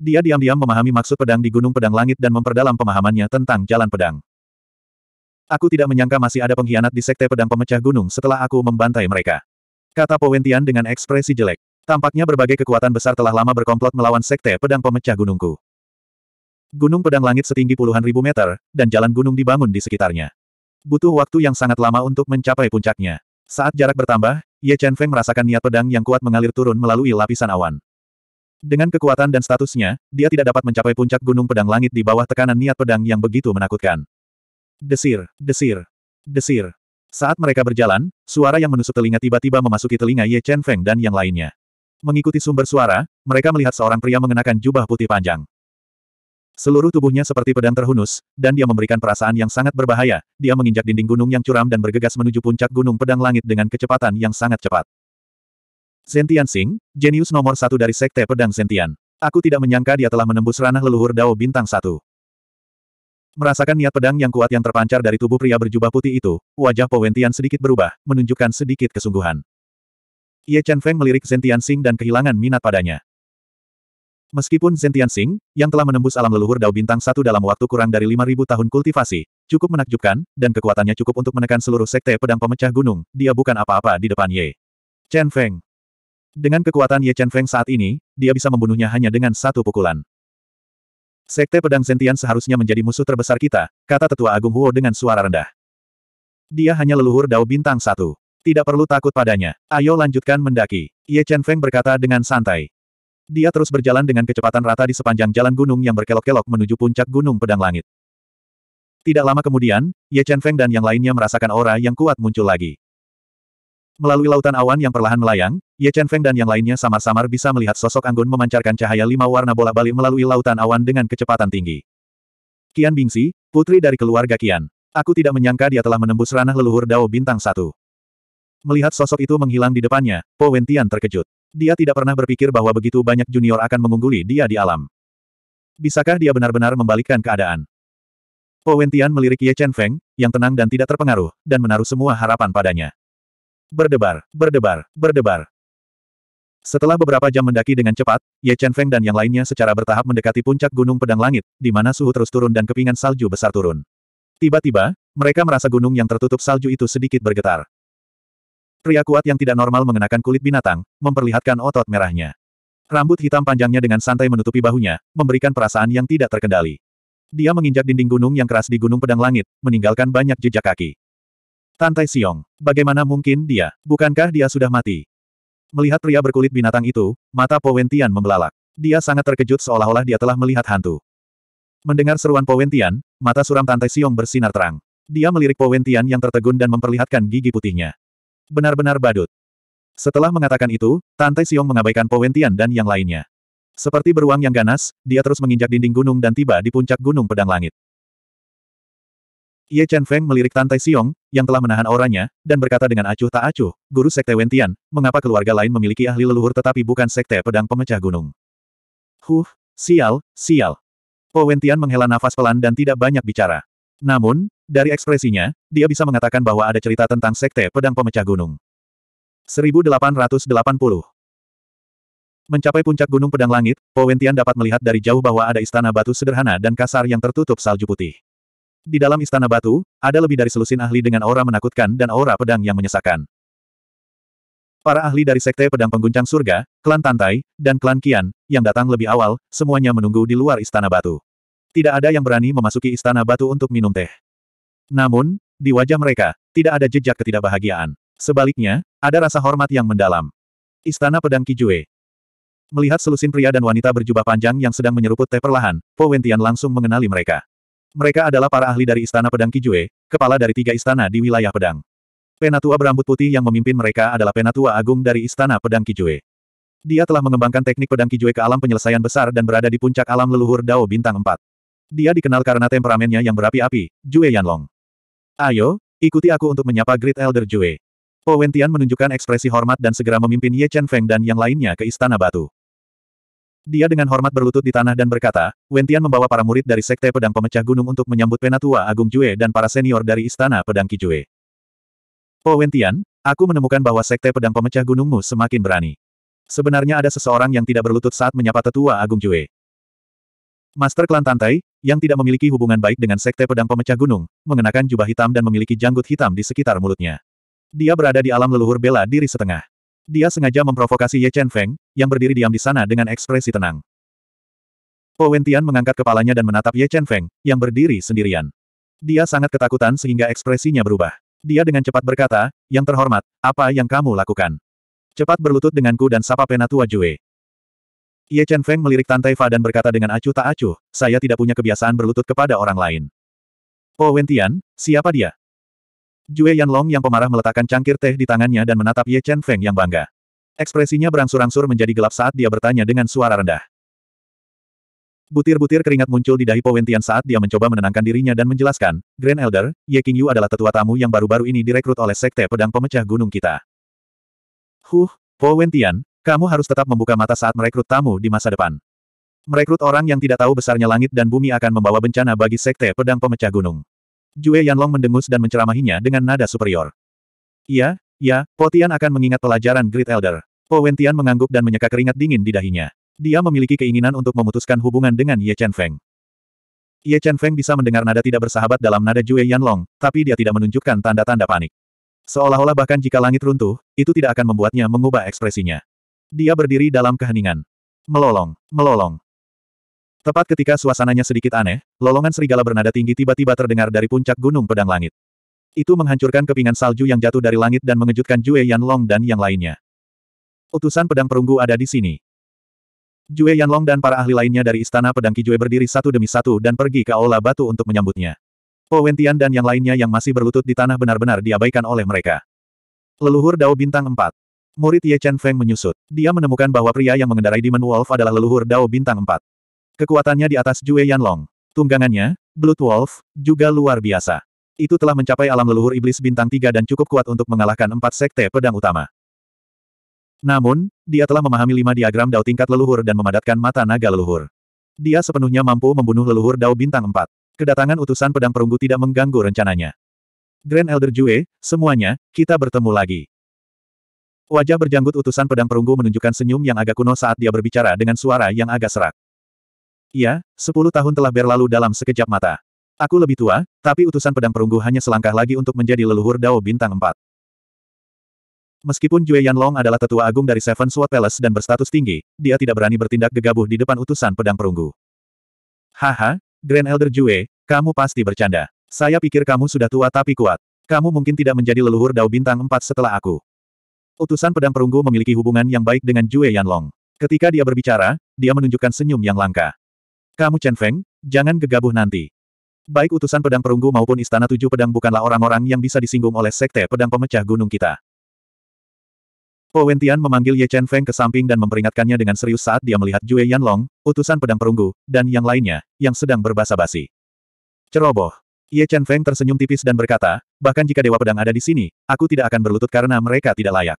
[SPEAKER 1] Dia diam-diam memahami maksud pedang di Gunung Pedang Langit dan memperdalam pemahamannya tentang jalan pedang. Aku tidak menyangka masih ada pengkhianat di Sekte Pedang Pemecah Gunung setelah aku membantai mereka. Kata Powentian dengan ekspresi jelek. Tampaknya berbagai kekuatan besar telah lama berkomplot melawan Sekte Pedang Pemecah Gunungku. Gunung pedang langit setinggi puluhan ribu meter, dan jalan gunung dibangun di sekitarnya. Butuh waktu yang sangat lama untuk mencapai puncaknya. Saat jarak bertambah, Ye Chen Feng merasakan niat pedang yang kuat mengalir turun melalui lapisan awan. Dengan kekuatan dan statusnya, dia tidak dapat mencapai puncak gunung pedang langit di bawah tekanan niat pedang yang begitu menakutkan. Desir, desir, desir. Saat mereka berjalan, suara yang menusuk telinga tiba-tiba memasuki telinga Ye Chen Feng dan yang lainnya. Mengikuti sumber suara, mereka melihat seorang pria mengenakan jubah putih panjang. Seluruh tubuhnya seperti pedang terhunus, dan dia memberikan perasaan yang sangat berbahaya. Dia menginjak dinding gunung yang curam dan bergegas menuju puncak gunung pedang langit dengan kecepatan yang sangat cepat. Zentian Sing, jenius nomor satu dari Sekte Pedang Zentian. Aku tidak menyangka dia telah menembus ranah leluhur Dao Bintang Satu. Merasakan niat pedang yang kuat yang terpancar dari tubuh pria berjubah putih itu, wajah Powentian sedikit berubah, menunjukkan sedikit kesungguhan. Ye Chen Feng melirik Zentian Sing dan kehilangan minat padanya. Meskipun Zentian Sing, yang telah menembus alam leluhur Dao Bintang satu dalam waktu kurang dari 5.000 tahun kultivasi, cukup menakjubkan, dan kekuatannya cukup untuk menekan seluruh sekte pedang pemecah gunung, dia bukan apa-apa di depan Ye. Chen Feng. Dengan kekuatan Ye Chen Feng saat ini, dia bisa membunuhnya hanya dengan satu pukulan. Sekte Pedang Zentian seharusnya menjadi musuh terbesar kita, kata Tetua Agung Huo dengan suara rendah. Dia hanya leluhur dao bintang satu. Tidak perlu takut padanya. Ayo lanjutkan mendaki. Ye Chen Feng berkata dengan santai. Dia terus berjalan dengan kecepatan rata di sepanjang jalan gunung yang berkelok-kelok menuju puncak gunung pedang langit. Tidak lama kemudian, Ye Chen Feng dan yang lainnya merasakan aura yang kuat muncul lagi. Melalui lautan awan yang perlahan melayang, Ye Chen Feng dan yang lainnya samar-samar bisa melihat sosok Anggun memancarkan cahaya lima warna bola balik melalui lautan awan dengan kecepatan tinggi. Kian Bingsi, putri dari keluarga Kian. Aku tidak menyangka dia telah menembus ranah leluhur Dao Bintang Satu. Melihat sosok itu menghilang di depannya, Po Wentian terkejut. Dia tidak pernah berpikir bahwa begitu banyak junior akan mengungguli dia di alam. Bisakah dia benar-benar membalikkan keadaan? Po Wentian melirik Ye Chen Feng, yang tenang dan tidak terpengaruh, dan menaruh semua harapan padanya berdebar, berdebar, berdebar. Setelah beberapa jam mendaki dengan cepat, Ye Chen Feng dan yang lainnya secara bertahap mendekati puncak Gunung Pedang Langit, di mana suhu terus turun dan kepingan salju besar turun. Tiba-tiba, mereka merasa gunung yang tertutup salju itu sedikit bergetar. Pria kuat yang tidak normal mengenakan kulit binatang, memperlihatkan otot merahnya. Rambut hitam panjangnya dengan santai menutupi bahunya, memberikan perasaan yang tidak terkendali. Dia menginjak dinding gunung yang keras di Gunung Pedang Langit, meninggalkan banyak jejak kaki. Tantai Siong. Bagaimana mungkin dia? Bukankah dia sudah mati? Melihat pria berkulit binatang itu, mata Po Wentian membelalak. Dia sangat terkejut seolah-olah dia telah melihat hantu. Mendengar seruan Po Wentian, mata suram Tantai Siong bersinar terang. Dia melirik Po Wentian yang tertegun dan memperlihatkan gigi putihnya. Benar-benar badut. Setelah mengatakan itu, Tantai Siong mengabaikan Po Wentian dan yang lainnya. Seperti beruang yang ganas, dia terus menginjak dinding gunung dan tiba di puncak gunung pedang langit. Ye Chen Feng melirik Tan Siong, yang telah menahan auranya, dan berkata dengan acuh tak acuh, Guru Sekte Wentian, mengapa keluarga lain memiliki ahli leluhur tetapi bukan Sekte Pedang Pemecah Gunung? Huh, sial, sial. Po Wentian menghela nafas pelan dan tidak banyak bicara. Namun, dari ekspresinya, dia bisa mengatakan bahwa ada cerita tentang Sekte Pedang Pemecah Gunung. 1880 Mencapai puncak Gunung Pedang Langit, Po Wentian dapat melihat dari jauh bahwa ada istana batu sederhana dan kasar yang tertutup salju putih. Di dalam istana batu, ada lebih dari selusin ahli dengan aura menakutkan dan aura pedang yang menyesakkan. Para ahli dari Sekte Pedang Pengguncang Surga, Klan Tantai, dan Klan Kian, yang datang lebih awal, semuanya menunggu di luar istana batu. Tidak ada yang berani memasuki istana batu untuk minum teh. Namun, di wajah mereka, tidak ada jejak ketidakbahagiaan. Sebaliknya, ada rasa hormat yang mendalam. Istana Pedang Kijue, Melihat selusin pria dan wanita berjubah panjang yang sedang menyeruput teh perlahan, Po Wentian langsung mengenali mereka. Mereka adalah para ahli dari Istana Pedang Kijue, kepala dari tiga istana di wilayah pedang. Penatua berambut putih yang memimpin mereka adalah Penatua Agung dari Istana Pedang Kijue. Dia telah mengembangkan teknik pedang Kijue ke alam penyelesaian besar dan berada di puncak alam leluhur Dao Bintang 4. Dia dikenal karena temperamennya yang berapi-api, Jue Yanlong. Ayo, ikuti aku untuk menyapa Great Elder Jue. Po Wentian menunjukkan ekspresi hormat dan segera memimpin Ye Chen Feng dan yang lainnya ke Istana Batu. Dia dengan hormat berlutut di tanah dan berkata, Wentian membawa para murid dari Sekte Pedang Pemecah Gunung untuk menyambut Penatua Agung Jue dan para senior dari Istana Pedang Ki Jue. Oh, Wentian, aku menemukan bahwa Sekte Pedang Pemecah Gunungmu semakin berani. Sebenarnya ada seseorang yang tidak berlutut saat menyapa Tetua Agung Jue. Master Klan Tantai, yang tidak memiliki hubungan baik dengan Sekte Pedang Pemecah Gunung, mengenakan jubah hitam dan memiliki janggut hitam di sekitar mulutnya. Dia berada di alam leluhur bela diri setengah. Dia sengaja memprovokasi Ye Chen Feng, yang berdiri diam di sana dengan ekspresi tenang. Po Wentian mengangkat kepalanya dan menatap Ye Chen Feng, yang berdiri sendirian. Dia sangat ketakutan sehingga ekspresinya berubah. Dia dengan cepat berkata, yang terhormat, apa yang kamu lakukan? Cepat berlutut denganku dan sapa penatua Jue. Ye Chen Feng melirik Tan Fa dan berkata dengan acuh tak acuh, saya tidak punya kebiasaan berlutut kepada orang lain. Po Wentian, siapa dia? Jue Yanlong yang pemarah meletakkan cangkir teh di tangannya dan menatap Ye Chen Feng yang bangga. Ekspresinya berangsur-angsur menjadi gelap saat dia bertanya dengan suara rendah. Butir-butir keringat muncul di dahi Powentian saat dia mencoba menenangkan dirinya dan menjelaskan, Grand Elder, Ye King Yu adalah tetua tamu yang baru-baru ini direkrut oleh Sekte Pedang Pemecah Gunung kita. Huh, Powentian, kamu harus tetap membuka mata saat merekrut tamu di masa depan. Merekrut orang yang tidak tahu besarnya langit dan bumi akan membawa bencana bagi Sekte Pedang Pemecah Gunung. Jue Yanlong mendengus dan menceramahinya dengan nada superior. Iya, ya, Potian akan mengingat pelajaran Great Elder. Powentian mengangguk dan menyeka keringat dingin di dahinya. Dia memiliki keinginan untuk memutuskan hubungan dengan Ye Chen Feng. Ye Chen Feng bisa mendengar nada tidak bersahabat dalam nada Jue Yanlong, tapi dia tidak menunjukkan tanda-tanda panik. Seolah-olah bahkan jika langit runtuh, itu tidak akan membuatnya mengubah ekspresinya. Dia berdiri dalam keheningan. Melolong, melolong. Tepat ketika suasananya sedikit aneh, lolongan serigala bernada tinggi tiba-tiba terdengar dari puncak gunung pedang langit. Itu menghancurkan kepingan salju yang jatuh dari langit dan mengejutkan Jue Yanlong dan yang lainnya. Utusan pedang perunggu ada di sini. Jue Yanlong dan para ahli lainnya dari Istana Pedang Kijue berdiri satu demi satu dan pergi ke Aula Batu untuk menyambutnya. Po dan yang lainnya yang masih berlutut di tanah benar-benar diabaikan oleh mereka. Leluhur Dao Bintang 4 Murid Ye Chen Feng menyusut. Dia menemukan bahwa pria yang mengendarai Demon Wolf adalah leluhur Dao Bintang 4. Kekuatannya di atas Jue Yanlong. Tunggangannya, Blood Wolf, juga luar biasa. Itu telah mencapai alam leluhur iblis bintang tiga dan cukup kuat untuk mengalahkan empat sekte pedang utama. Namun, dia telah memahami lima diagram dao tingkat leluhur dan memadatkan mata naga leluhur. Dia sepenuhnya mampu membunuh leluhur dao bintang empat. Kedatangan utusan pedang perunggu tidak mengganggu rencananya. Grand Elder Jue, semuanya, kita bertemu lagi. Wajah berjanggut utusan pedang perunggu menunjukkan senyum yang agak kuno saat dia berbicara dengan suara yang agak serak. Iya, sepuluh tahun telah berlalu dalam sekejap mata. Aku lebih tua, tapi utusan pedang perunggu hanya selangkah lagi untuk menjadi leluhur Dao Bintang 4. Meskipun Jue Yanlong adalah tetua agung dari Seven Sword Palace dan berstatus tinggi, dia tidak berani bertindak gegabah di depan utusan pedang perunggu. Haha, Grand Elder Jue, kamu pasti bercanda. Saya pikir kamu sudah tua tapi kuat. Kamu mungkin tidak menjadi leluhur Dao Bintang 4 setelah aku. Utusan pedang perunggu memiliki hubungan yang baik dengan Jue Yanlong. Ketika dia berbicara, dia menunjukkan senyum yang langka. Kamu Chen Feng, jangan gegabah nanti. Baik utusan pedang perunggu maupun istana tujuh pedang bukanlah orang-orang yang bisa disinggung oleh sekte pedang pemecah gunung kita. Po Wentian memanggil Ye Chen Feng ke samping dan memperingatkannya dengan serius saat dia melihat Jue Yanlong, utusan pedang perunggu, dan yang lainnya, yang sedang berbasa-basi. Ceroboh. Ye Chen Feng tersenyum tipis dan berkata, bahkan jika Dewa Pedang ada di sini, aku tidak akan berlutut karena mereka tidak layak.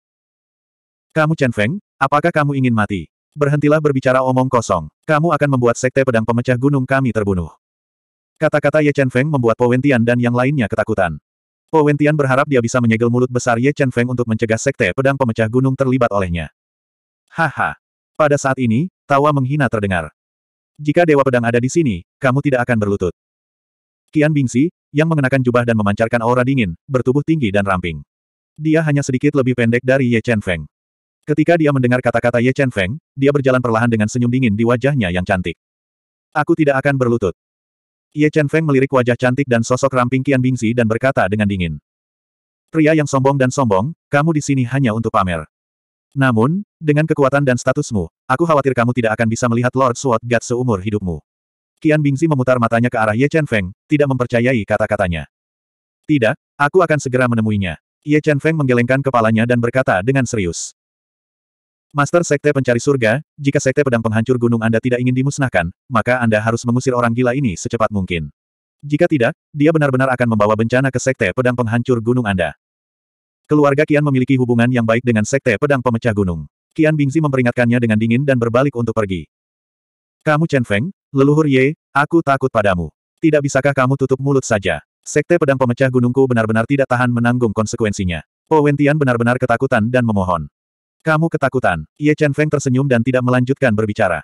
[SPEAKER 1] Kamu Chen Feng, apakah kamu ingin mati? Berhentilah berbicara omong kosong. Kamu akan membuat sekte pedang pemecah gunung kami terbunuh. Kata-kata Ye Chen Feng membuat Po Wentian dan yang lainnya ketakutan. Po Wentian berharap dia bisa menyegel mulut besar Ye Chen Feng untuk mencegah sekte pedang pemecah gunung terlibat olehnya. Haha. Pada saat ini, tawa menghina terdengar. Jika Dewa Pedang ada di sini, kamu tidak akan berlutut. Kian Bingsi, yang mengenakan jubah dan memancarkan aura dingin, bertubuh tinggi dan ramping. Dia hanya sedikit lebih pendek dari Ye Chen Feng. Ketika dia mendengar kata-kata Ye Chen Feng, dia berjalan perlahan dengan senyum dingin di wajahnya yang cantik. Aku tidak akan berlutut. Ye Chen Feng melirik wajah cantik dan sosok ramping Qian Bingsi dan berkata dengan dingin. Pria yang sombong dan sombong, kamu di sini hanya untuk pamer. Namun, dengan kekuatan dan statusmu, aku khawatir kamu tidak akan bisa melihat Lord Sword God seumur hidupmu. Qian Bingsi memutar matanya ke arah Ye Chen Feng, tidak mempercayai kata-katanya. Tidak, aku akan segera menemuinya. Ye Chen Feng menggelengkan kepalanya dan berkata dengan serius. Master Sekte Pencari Surga, jika Sekte Pedang Penghancur Gunung Anda tidak ingin dimusnahkan, maka Anda harus mengusir orang gila ini secepat mungkin. Jika tidak, dia benar-benar akan membawa bencana ke Sekte Pedang Penghancur Gunung Anda. Keluarga Kian memiliki hubungan yang baik dengan Sekte Pedang Pemecah Gunung. Kian Bingzi memperingatkannya dengan dingin dan berbalik untuk pergi. Kamu Chen Feng, leluhur Ye, aku takut padamu. Tidak bisakah kamu tutup mulut saja? Sekte Pedang Pemecah Gunungku benar-benar tidak tahan menanggung konsekuensinya. Po Wentian benar-benar ketakutan dan memohon. Kamu ketakutan. Ye Chen Feng tersenyum dan tidak melanjutkan berbicara.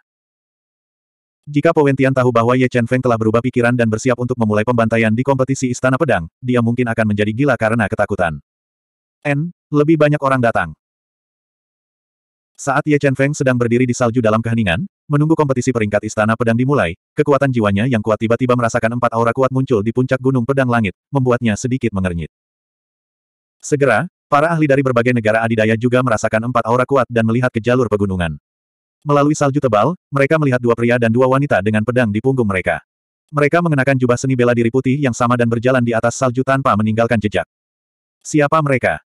[SPEAKER 1] Jika Powentian tahu bahwa Ye Chen Feng telah berubah pikiran dan bersiap untuk memulai pembantaian di kompetisi Istana Pedang, dia mungkin akan menjadi gila karena ketakutan. N, lebih banyak orang datang. Saat Ye Chen Feng sedang berdiri di salju dalam keheningan, menunggu kompetisi peringkat Istana Pedang dimulai, kekuatan jiwanya yang kuat tiba-tiba merasakan empat aura kuat muncul di puncak gunung pedang langit, membuatnya sedikit mengernyit. Segera, Para ahli dari berbagai negara adidaya juga merasakan empat aura kuat dan melihat ke jalur pegunungan. Melalui salju tebal, mereka melihat dua pria dan dua wanita dengan pedang di punggung mereka. Mereka mengenakan jubah seni bela diri putih yang sama dan berjalan di atas salju tanpa meninggalkan jejak. Siapa mereka?